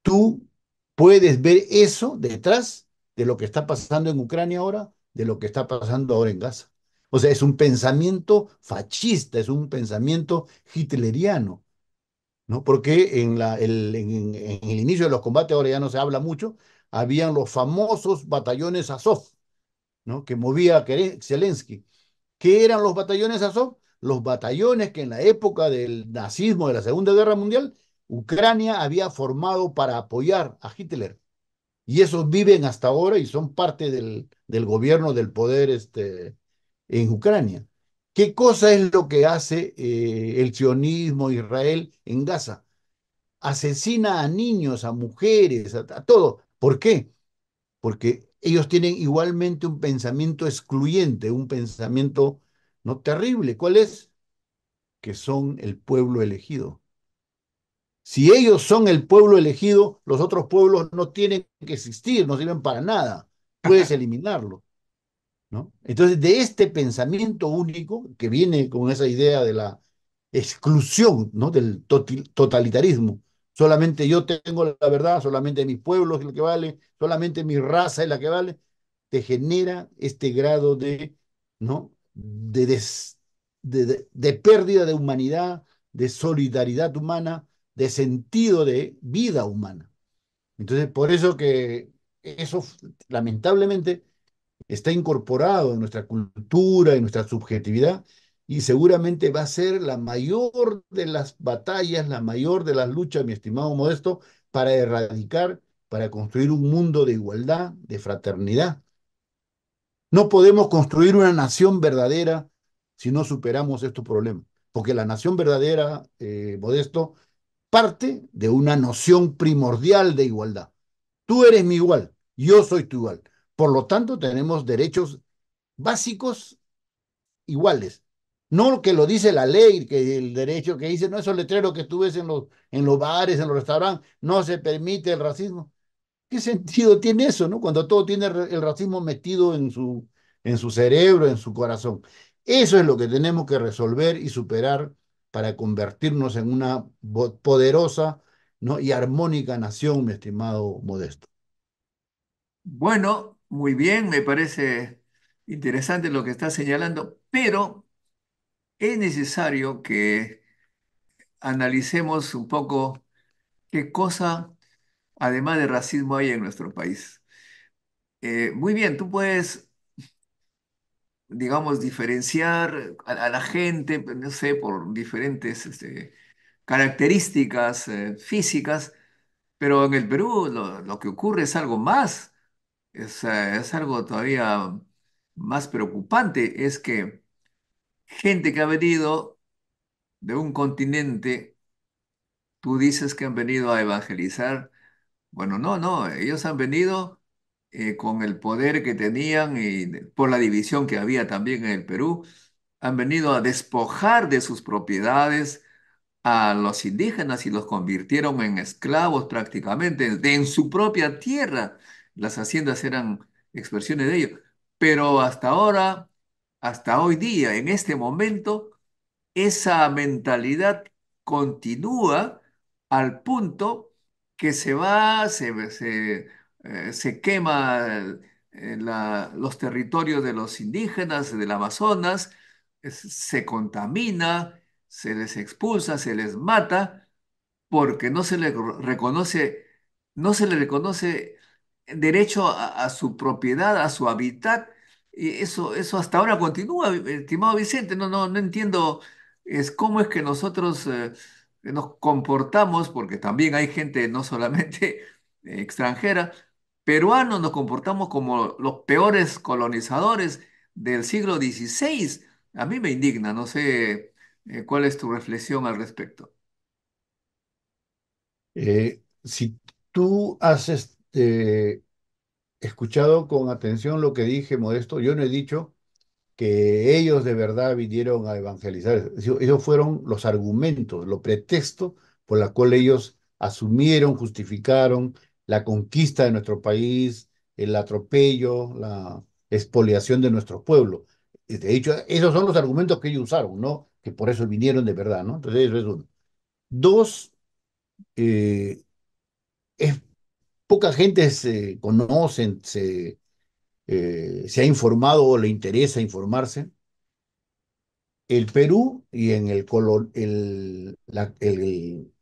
Speaker 2: tú puedes ver eso detrás de lo que está pasando en Ucrania ahora, de lo que está pasando ahora en Gaza. O sea, es un pensamiento fascista, es un pensamiento hitleriano. ¿no? Porque en, el, el inicio de los combates, ahora ya no se habla mucho, habían los famosos batallones Azov, ¿no? que movía Zelensky. ¿Qué eran los batallones Azov? Los batallones que en la época del nazismo de la Segunda Guerra Mundial Ucrania había formado para apoyar a Hitler. Y esos viven hasta ahora y son parte del, gobierno del poder este, en Ucrania. ¿Qué cosa es lo que hace eh, el sionismo Israel en Gaza? Asesina a niños, a mujeres, a, a todo. ¿Por qué? Porque ellos tienen igualmente un pensamiento excluyente, un pensamiento no terrible. ¿Cuál es? Que son el pueblo elegido. Si ellos son el pueblo elegido, los otros pueblos no tienen que existir, no sirven para nada. Puedes eliminarlo. ¿no? Entonces, de este pensamiento único que viene con esa idea de la exclusión ¿no? del totalitarismo, solamente yo tengo la verdad, solamente mi pueblo es el que vale, solamente mi raza es la que vale, te genera este grado de, ¿no? de, de pérdida de humanidad, de solidaridad humana, de sentido de vida humana. Entonces, por eso que eso lamentablemente está incorporado en nuestra cultura, en nuestra subjetividad, y seguramente va a ser la mayor de las batallas, la mayor de las luchas, mi estimado Modesto, para erradicar, para construir un mundo de igualdad, de fraternidad. No podemos construir una nación verdadera si no superamos estos problemas, porque la nación verdadera, eh, Modesto, parte de una noción primordial de igualdad. Tú eres mi igual, yo soy tu igual. Por lo tanto, tenemos derechos básicos iguales. No lo que lo dice la ley, que el derecho que dice, no esos letrero que tú ves en los, en los bares, en los restaurantes, no se permite el racismo. ¿Qué sentido tiene eso, no? Cuando todo tiene el racismo metido en su, en su cerebro, en su corazón. Eso es lo que tenemos que resolver y superar para convertirnos en una poderosa y armónica nación, mi estimado
Speaker 1: Modesto. Bueno, muy bien, me parece interesante lo que está señalando, pero es necesario que analicemos un poco qué cosa, además de racismo, hay en nuestro país. Eh, muy bien, tú puedes digamos, diferenciar a, la gente, no sé, por diferentes este, características eh, físicas, pero en el Perú lo, que ocurre es algo más, es, eh, es algo todavía más preocupante, es que gente que ha venido de un continente, tú dices que han venido a evangelizar, bueno, no, no, ellos han venido eh, con el poder que tenían y por la división que había también en el Perú, han venido a despojar de sus propiedades a los indígenas y los convirtieron en esclavos prácticamente en, su propia tierra. Las haciendas eran expresiones de ello. Pero hasta ahora, hasta hoy día, en este momento, esa mentalidad continúa al punto que se va, se, se eh, se quema eh, los territorios de los indígenas, del Amazonas, se contamina, se les expulsa, se les mata, porque no se les reconoce, no se le reconoce derecho a, su propiedad, a su hábitat, y eso, eso hasta ahora continúa, estimado Vicente, no, no, entiendo es cómo es que nosotros eh, nos comportamos, porque también hay gente no solamente extranjera, peruanos nos comportamos como los peores colonizadores del siglo XVI. A mí me indigna, no sé eh, cuál es tu reflexión al respecto.
Speaker 2: Eh, si tú has este, escuchado con atención lo que dije, Modesto, yo no he dicho que ellos de verdad vinieron a evangelizar. Esos fueron los argumentos, los pretextos por la cual ellos asumieron, justificaron la conquista de nuestro país, el atropello, la expoliación de nuestro pueblo. De hecho, esos son los argumentos que ellos usaron, ¿no? Que por eso vinieron de verdad, ¿no? Entonces, eso es uno. Dos, eh, poca gente se conoce, se, eh, se ha informado o le interesa informarse. El Perú y en el, color el, el,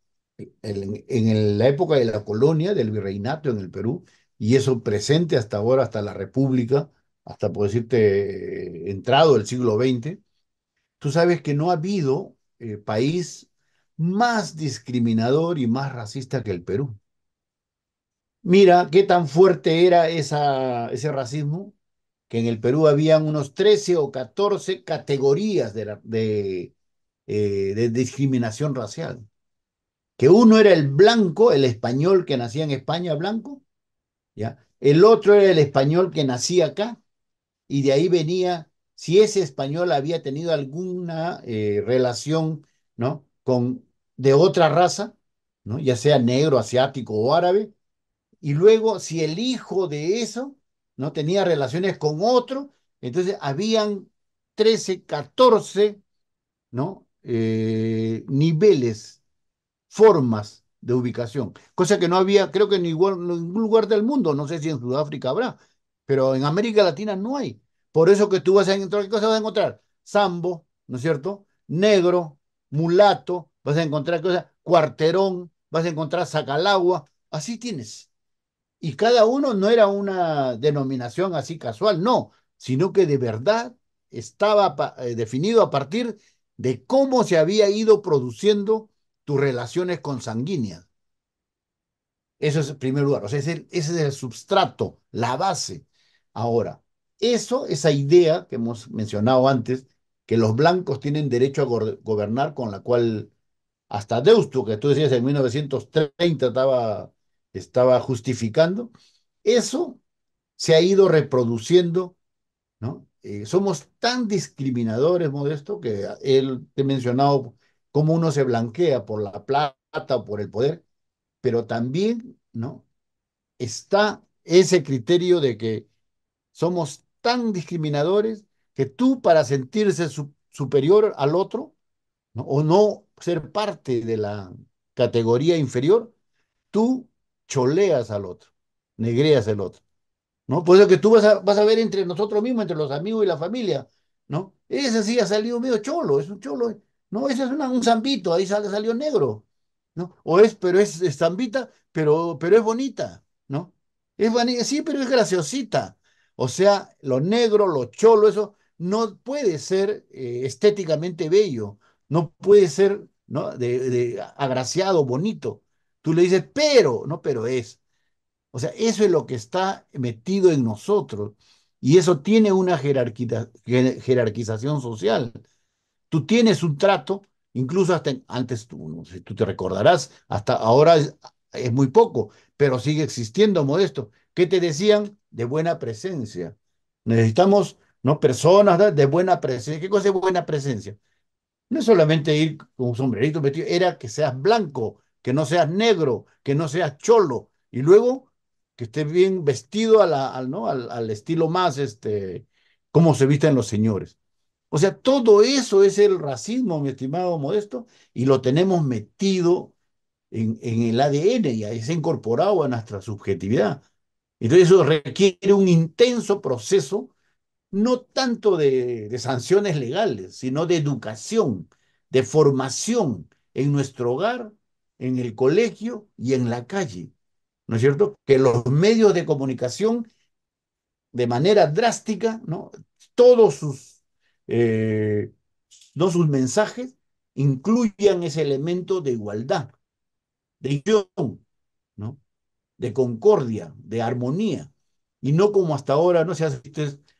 Speaker 2: en, la época de la colonia, del virreinato en el Perú, y eso presente hasta ahora, hasta la República, hasta por decirte, eh, entrado el siglo XX, tú sabes que no ha habido eh, país más discriminador y más racista que el Perú. Mira qué tan fuerte era esa, ese racismo, que en el Perú habían unos 13 o 14 categorías de, eh, de discriminación racial que uno era el blanco, el español que nacía en España, blanco, ¿ya? El otro era el español que nacía acá, y de ahí venía si ese español había tenido alguna eh, relación, ¿no? Con de otra raza, ¿no? Ya sea negro, asiático o árabe, y luego si el hijo de eso, ¿no? Tenía relaciones con otro, entonces habían 13, 14, ¿no? Eh, niveles formas de ubicación, cosa que no había, creo que en ningún lugar del mundo, no sé si en Sudáfrica habrá, pero en América Latina no hay. Por eso que tú vas a encontrar, ¿qué cosa vas a encontrar? Sambo, ¿no es cierto? Negro, mulato, vas a encontrar cosas, cuarterón, vas a encontrar sacalagua, así tienes. Y cada uno no era una denominación así casual, no, sino que de verdad estaba eh, definido a partir de cómo se había ido produciendo tus relaciones consanguíneas. Eso es el primer lugar. O sea, ese, es el substrato, la base. Ahora, eso, esa idea que hemos mencionado antes, que los blancos tienen derecho a gobernar, con la cual hasta Deusto, que tú decías en 1930 estaba, estaba justificando, eso se ha ido reproduciendo, ¿no? Eh, somos tan discriminadores, Modesto, que él te he mencionado como uno se blanquea por la plata o por el poder, pero también, ¿no? Está ese criterio de que somos tan discriminadores que tú para sentirse superior al otro o no ser parte de la categoría inferior, tú choleas al otro, negreas al otro. ¿no? Por que tú vas a, ver entre nosotros mismos, entre los amigos y la familia, ¿no? Ese sí ha salido medio cholo, es un cholo, no, ese es una, un zambito, ahí sale, salió negro, ¿no? O es, pero es, zambita, pero, pero es bonita, ¿no? Es bonita, sí, pero es graciosita. O sea, lo negro, lo cholo, eso no puede ser eh, estéticamente bello, no puede ser ¿no? De, agraciado, bonito. Tú le dices, pero, no, pero es. O sea, eso es lo que está metido en nosotros. Y eso tiene una jerarquización social. Tú tienes un trato, incluso hasta antes, tú, si tú te recordarás, hasta ahora es, muy poco, pero sigue existiendo modesto. ¿Qué te decían? De buena presencia. Necesitamos ¿no? personas de buena presencia. ¿Qué cosa es buena presencia? No es solamente ir con un sombrerito metido, era que seas blanco, que no seas negro, que no seas cholo, y luego que estés bien vestido al, estilo más, este, como se visten los señores. O sea, todo eso es el racismo, mi estimado Modesto, y lo tenemos metido en, el ADN y ahí se ha incorporado a nuestra subjetividad. Entonces eso requiere un intenso proceso, no tanto de, de sanciones legales, sino de educación, de formación en nuestro hogar, en el colegio y en la calle. ¿No es cierto? Que los medios de comunicación, de manera drástica, ¿no? todos sus eh, no sus mensajes incluyan ese elemento de igualdad, de unión ¿no? de concordia, de armonía, y no como hasta ahora, no se hace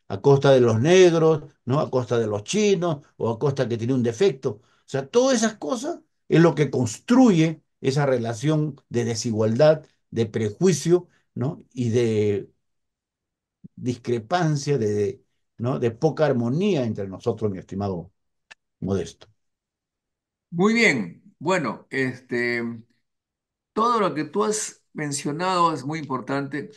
Speaker 2: a costa de los negros, ¿no? a costa de los chinos, o a costa que tiene un defecto. O sea, todas esas cosas es lo que construye esa relación de desigualdad, de prejuicio, ¿no? y de discrepancia, de de poca armonía entre nosotros, mi estimado Modesto.
Speaker 1: Muy bien, bueno, este, todo lo que tú has mencionado es muy importante.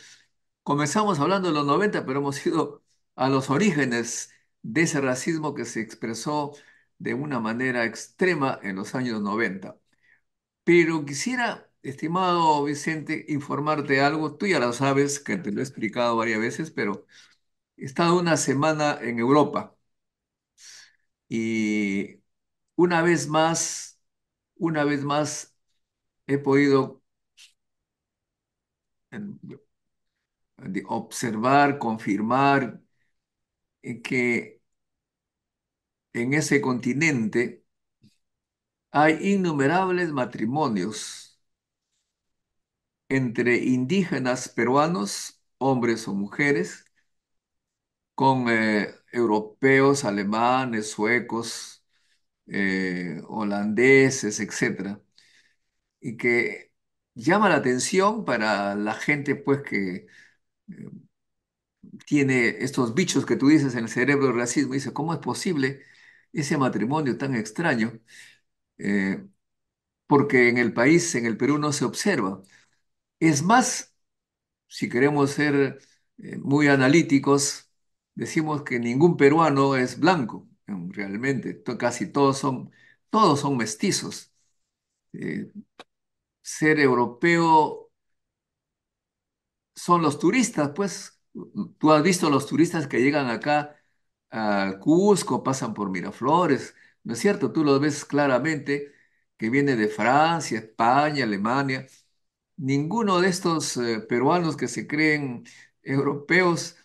Speaker 1: Comenzamos hablando de los 90, pero hemos ido a los orígenes de ese racismo que se expresó de una manera extrema en los años 90. Pero quisiera, estimado Vicente, informarte algo. Tú ya lo sabes, que te lo he explicado varias veces, pero He estado una semana en Europa y una vez más, una vez más he podido observar, confirmar que en ese continente hay innumerables matrimonios entre indígenas peruanos, hombres o mujeres, con eh, europeos, alemanes, suecos, eh, holandeses, etcétera, y que llama la atención para la gente pues que eh, tiene estos bichos que tú dices en el cerebro del racismo, y dice, ¿cómo es posible ese matrimonio tan extraño? porque en el país, en el Perú, no se observa. Es más, si queremos ser muy analíticos, decimos que ningún peruano es blanco, realmente, casi todos son, todos son mestizos. Eh, ser europeo son los turistas, pues tú has visto los turistas que llegan acá a Cusco, pasan por Miraflores, ¿no es cierto? Tú los ves claramente que viene de Francia, España, Alemania. Ninguno de estos eh, peruanos que se creen europeos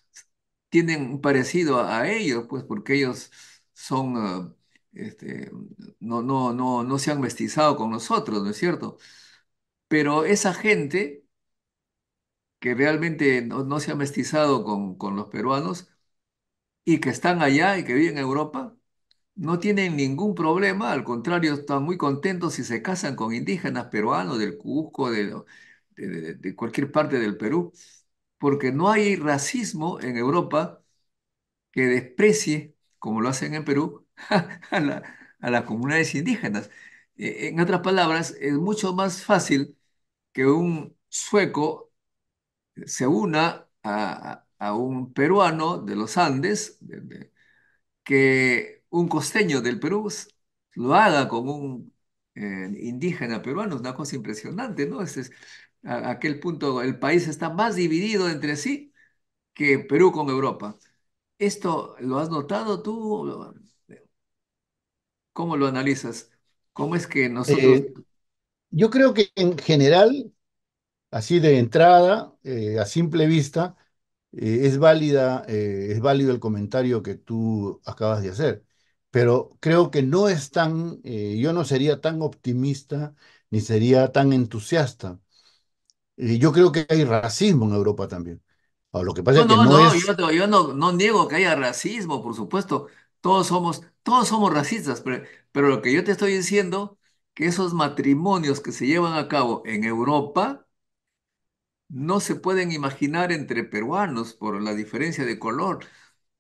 Speaker 1: tienen parecido a, ellos, pues porque ellos son, ah, este, no, no, no, no se han mestizado con nosotros, ¿no es cierto? Pero esa gente que realmente no, se ha mestizado con, con los peruanos y que están allá y que viven en Europa, no tienen ningún problema, al contrario, están muy contentos si se casan con indígenas peruanos del Cusco, de, de, de cualquier parte del Perú porque no hay racismo en Europa que desprecie, como lo hacen en Perú, a, las comunidades indígenas. Eh, en otras palabras, es mucho más fácil que un sueco se una a, un peruano de los Andes que un costeño del Perú lo haga con un eh, indígena peruano. Es una cosa impresionante, ¿no? a aquel punto el país está más dividido entre sí que Perú con Europa. ¿Esto lo has notado tú? ¿Cómo lo analizas? ¿Cómo es que nosotros... Eh,
Speaker 2: yo creo que en general, así de entrada, eh, a simple vista, eh, es, válida, es válido el comentario que tú acabas de hacer, pero creo que no es tan, yo no sería tan optimista ni sería tan entusiasta y eh, yo creo que hay racismo en Europa también. O lo que pasa no, es que no,
Speaker 1: no, Yo, no, niego que haya racismo, por supuesto. Todos somos, todos somos racistas, pero, pero lo que yo te estoy diciendo, que esos matrimonios que se llevan a cabo en Europa no se pueden imaginar entre peruanos por la diferencia de color.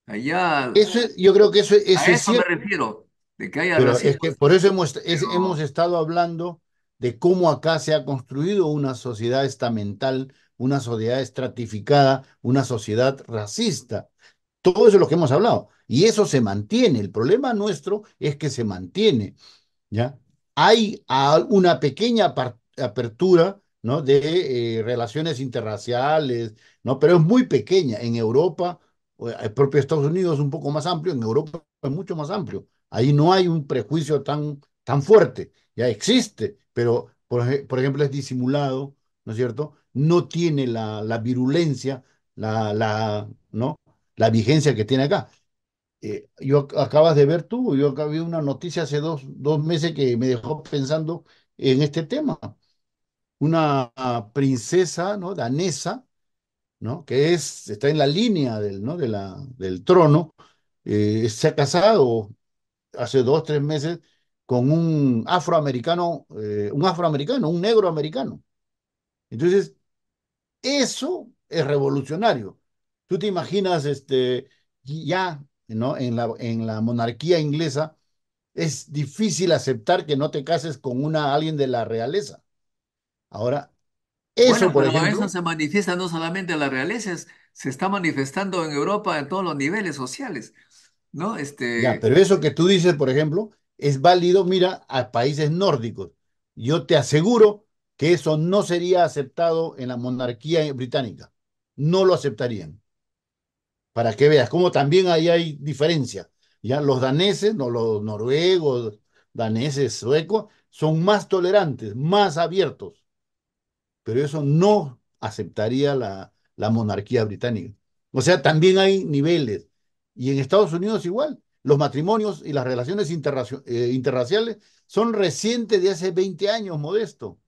Speaker 1: Allá. Eso, yo creo que eso, a es eso me refiero, de que haya racismo. por
Speaker 2: eso hemos, hemos estado hablando de cómo acá se ha construido una sociedad estamental, una sociedad estratificada, una sociedad racista. Todo eso es lo que hemos hablado. Y eso se mantiene. El problema nuestro es que se mantiene. ¿ya? Hay una pequeña apertura ¿no? de eh, relaciones interraciales, ¿no? pero es muy pequeña. En Europa, el propio Estados Unidos es un poco más amplio, en Europa es mucho más amplio. Ahí no hay un prejuicio tan, tan fuerte. Ya existe, pero por, ejemplo es disimulado, ¿no es cierto? No tiene la, virulencia, la, la, ¿no? la vigencia que tiene acá. Eh, yo acabas de ver tú, yo acabé una noticia hace dos, dos meses que me dejó pensando en este tema. Una princesa ¿no? danesa, ¿no? que es, está en la línea del, ¿no? de la, del trono, eh, se ha casado hace dos, tres meses con un afroamericano, eh, un afroamericano, un negro americano. Entonces, eso es revolucionario. Tú te imaginas, este, ya, ¿no? En la, en la monarquía inglesa es difícil aceptar que no te cases con una, alguien de la realeza. Ahora,
Speaker 1: eso, por ejemplo, eso se manifiesta no solamente en la realeza, se está manifestando en Europa en todos los niveles sociales, ¿no? Este... Ya, pero eso
Speaker 2: que tú dices, por ejemplo, es válido, mira, a países nórdicos. Yo te aseguro que eso no sería aceptado en la monarquía británica. No lo aceptarían. Para que veas, cómo también ahí hay diferencia. Ya los daneses, no, los noruegos, daneses, suecos, son más tolerantes, más abiertos. Pero eso no aceptaría la, la monarquía británica. O sea, también hay niveles. Y en Estados Unidos igual. Los matrimonios y las relaciones eh, interraciales son recientes de hace 20 años, Modesto.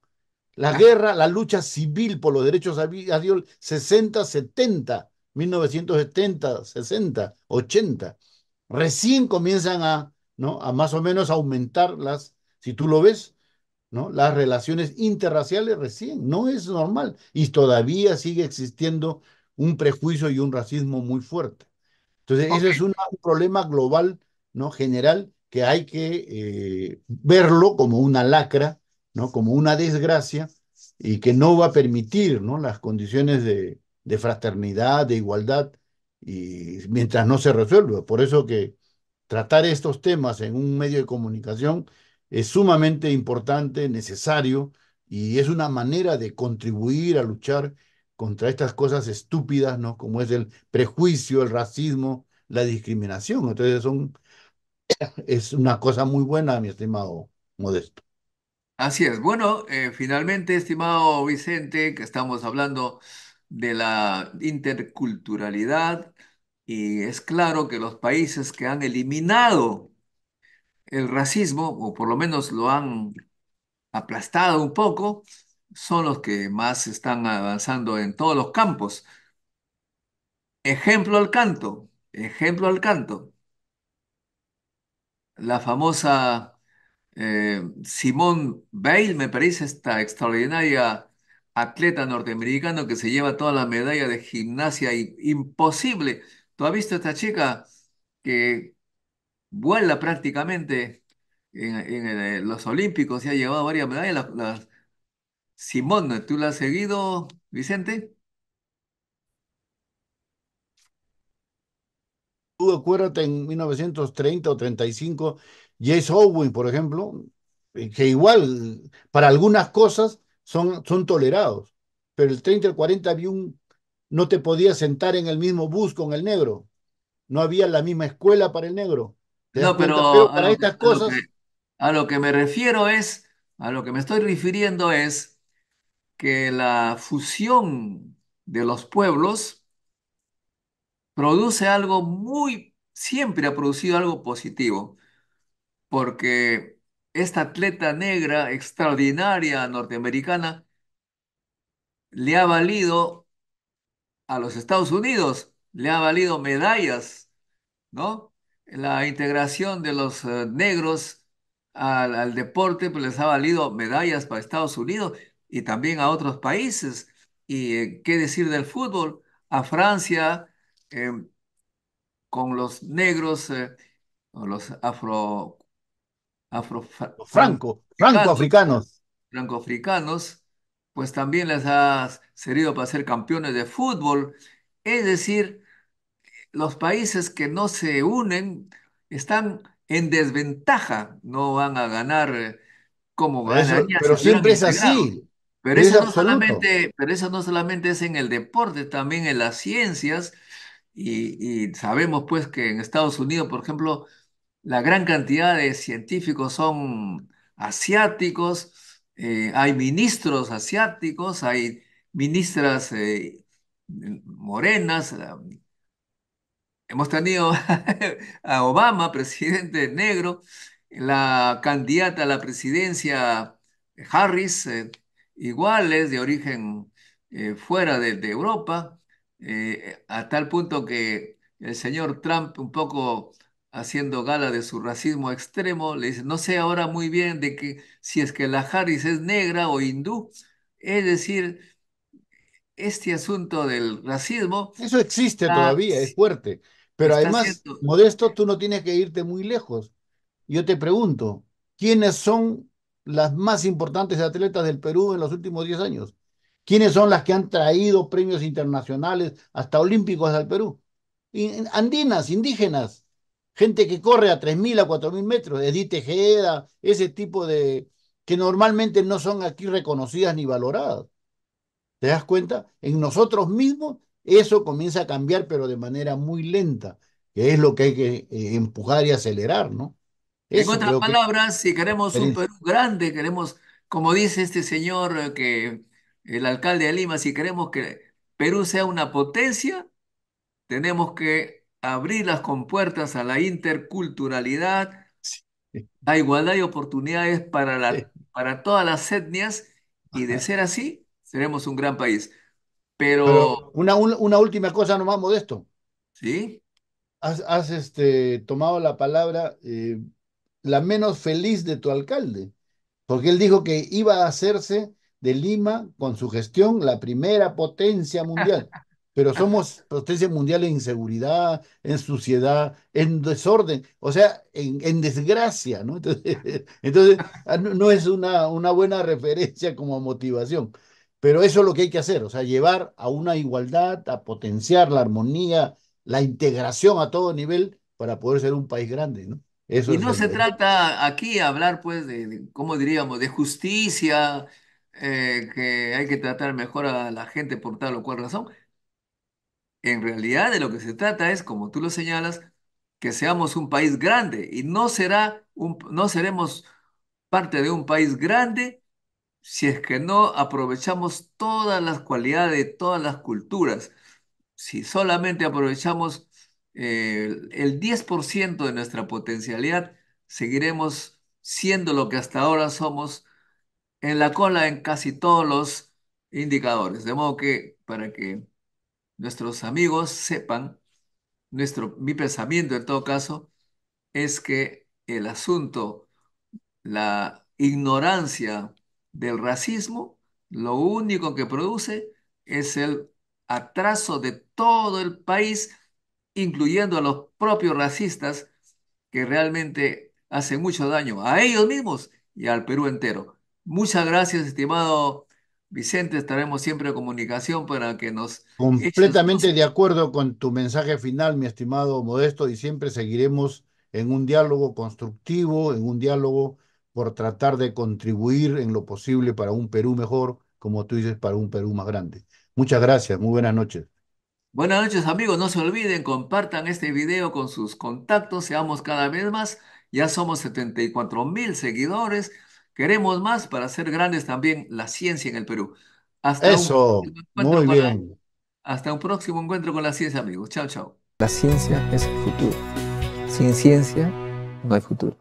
Speaker 2: La ah. guerra, la lucha civil por los derechos a Dios, 60, 70, 1970, 60, 80. Recién comienzan a, ¿no? a más o menos aumentar las, si tú lo ves, ¿no? Las relaciones interraciales recién, no es normal. Y todavía sigue existiendo un prejuicio y un racismo muy fuerte. Entonces, ese es un problema global, ¿no? General, que hay que eh, verlo como una lacra, ¿no? Como una desgracia y que no va a permitir, ¿no? Las condiciones de, de fraternidad, de igualdad, y mientras no se resuelva. Por eso que tratar estos temas en un medio de comunicación es sumamente importante, necesario, y es una manera de contribuir a luchar contra estas cosas estúpidas, ¿no? Como es el prejuicio, el racismo, la discriminación. Entonces son, es una cosa muy buena, mi estimado
Speaker 1: Modesto. Así es. Bueno, eh, finalmente, estimado Vicente, que estamos hablando de la interculturalidad y es claro que los países que han eliminado el racismo, o por lo menos lo han aplastado un poco, son los que más están avanzando en todos los campos. Ejemplo al canto, ejemplo al canto. La famosa eh, Simone Bale, me parece, esta extraordinaria atleta norteamericana que se lleva toda la medalla de gimnasia imposible. ¿Tú has visto esta chica que vuela prácticamente en, eh, los Olímpicos y ha llevado varias medallas? las- Simón, ¿tú la has seguido, Vicente? Tú acuérdate en
Speaker 2: 1930 o 35, Jace Owen, por ejemplo, eh, que igual para algunas cosas son, son tolerados, pero el 30 el 40 había un, no te podías sentar en el mismo bus con el negro, no había la misma escuela para el negro.
Speaker 1: No, pero, para estas cosas... a lo que me refiero es, a lo que me estoy refiriendo es que la fusión de los pueblos produce algo muy, siempre ha producido algo positivo, porque esta atleta negra extraordinaria norteamericana le ha valido a los Estados Unidos, le ha valido medallas, ¿no? La integración de los eh, negros al, deporte pues, les ha valido medallas para Estados Unidos y también a otros países. Y eh, qué decir del fútbol, a Francia em, con los negros, eh, o los afro... afro franco, franco, africanos. pues también les ha servido para ser campeones de fútbol. Es decir, los países que no se unen están en desventaja, no van a ganar eh, como ganan pero siempre es así. Pero eso, no solamente, pero eso no solamente es en el deporte, también en las ciencias. Y, sabemos pues que en Estados Unidos, por ejemplo, la gran cantidad de científicos son asiáticos, eh, hay ministros asiáticos, hay ministras eh, morenas. Eh, hemos tenido a Obama, presidente negro, la candidata a la presidencia Harris, iguales, de origen eh, fuera de, Europa, eh, a tal punto que el señor Trump, un poco haciendo gala de su racismo extremo, le dice, no sé ahora muy bien de que si es que la Harris es negra o hindú, es decir, este asunto del racismo... Eso existe todavía, es fuerte,
Speaker 2: pero además,
Speaker 1: Modesto, tú no
Speaker 2: tienes que irte muy lejos. Yo te pregunto, ¿quiénes son las más importantes atletas del Perú en los últimos 10 años? ¿Quiénes son las que han traído premios internacionales, hasta olímpicos, al Perú? Andinas, indígenas, gente que corre a 3.000, a 4.000 metros, Edith Tejeda, ese tipo de, que normalmente no son aquí reconocidas ni valoradas. ¿Te das cuenta? En nosotros mismos eso comienza a cambiar, pero de manera muy lenta, que es lo que hay que eh, empujar y acelerar, ¿no?
Speaker 1: En otras palabras, si queremos un Perú grande, queremos, como dice este señor eh, que el alcalde de Lima, si queremos que Perú sea una potencia, tenemos que abrir las compuertas a la interculturalidad, a igualdad de oportunidades para, la, para todas las etnias y de ser así, seremos un gran país. Pero,
Speaker 2: una, una última cosa nomás, Modesto. ¿sí? Has, este, tomado la palabra. Eh, la menos feliz de tu alcalde, porque él dijo que iba a hacerse de Lima con su gestión la primera potencia mundial. Pero somos potencia mundial en inseguridad, en suciedad, en desorden, o sea, en, desgracia, ¿no? Entonces, ah, no es una, una buena referencia como motivación. Pero eso es lo que hay que hacer, o sea, llevar a una igualdad, a potenciar la armonía, la integración a todo nivel para poder ser un país grande, ¿no? y no se
Speaker 1: trata aquí hablar, pues, de, ¿cómo diríamos?, de justicia, eh, que hay que tratar mejor a la gente por tal o cual razón. En realidad de lo que se trata es, como tú lo señalas, que seamos un país grande y no, será no seremos parte de un país grande si es que no aprovechamos todas las cualidades todas las culturas. Si solamente aprovechamos eh, el 10% de nuestra potencialidad, seguiremos siendo lo que hasta ahora somos en la cola en casi todos los indicadores. De modo que para que nuestros amigos sepan, nuestro, mi pensamiento en todo caso es que el asunto, la ignorancia del racismo, lo único que produce es el atraso de todo el país incluyendo a los propios racistas que realmente hacen mucho daño a ellos mismos y al Perú entero. Muchas gracias, estimado Vicente, estaremos siempre en comunicación para que nos...
Speaker 2: Completamente de acuerdo con tu mensaje final, mi estimado Modesto, y siempre seguiremos en un diálogo constructivo, en un diálogo por tratar de contribuir en lo posible para un Perú mejor, como tú dices, para un Perú más grande. Muchas gracias, muy buenas noches.
Speaker 1: Buenas noches amigos, no se olviden, compartan este video con sus contactos, seamos cada vez más, ya somos 74 mil seguidores, queremos más para hacer grandes también la ciencia en el Perú. Hasta Eso, muy bien. hasta un próximo encuentro con la ciencia amigos, chao chao. La ciencia es el futuro, sin ciencia no hay futuro.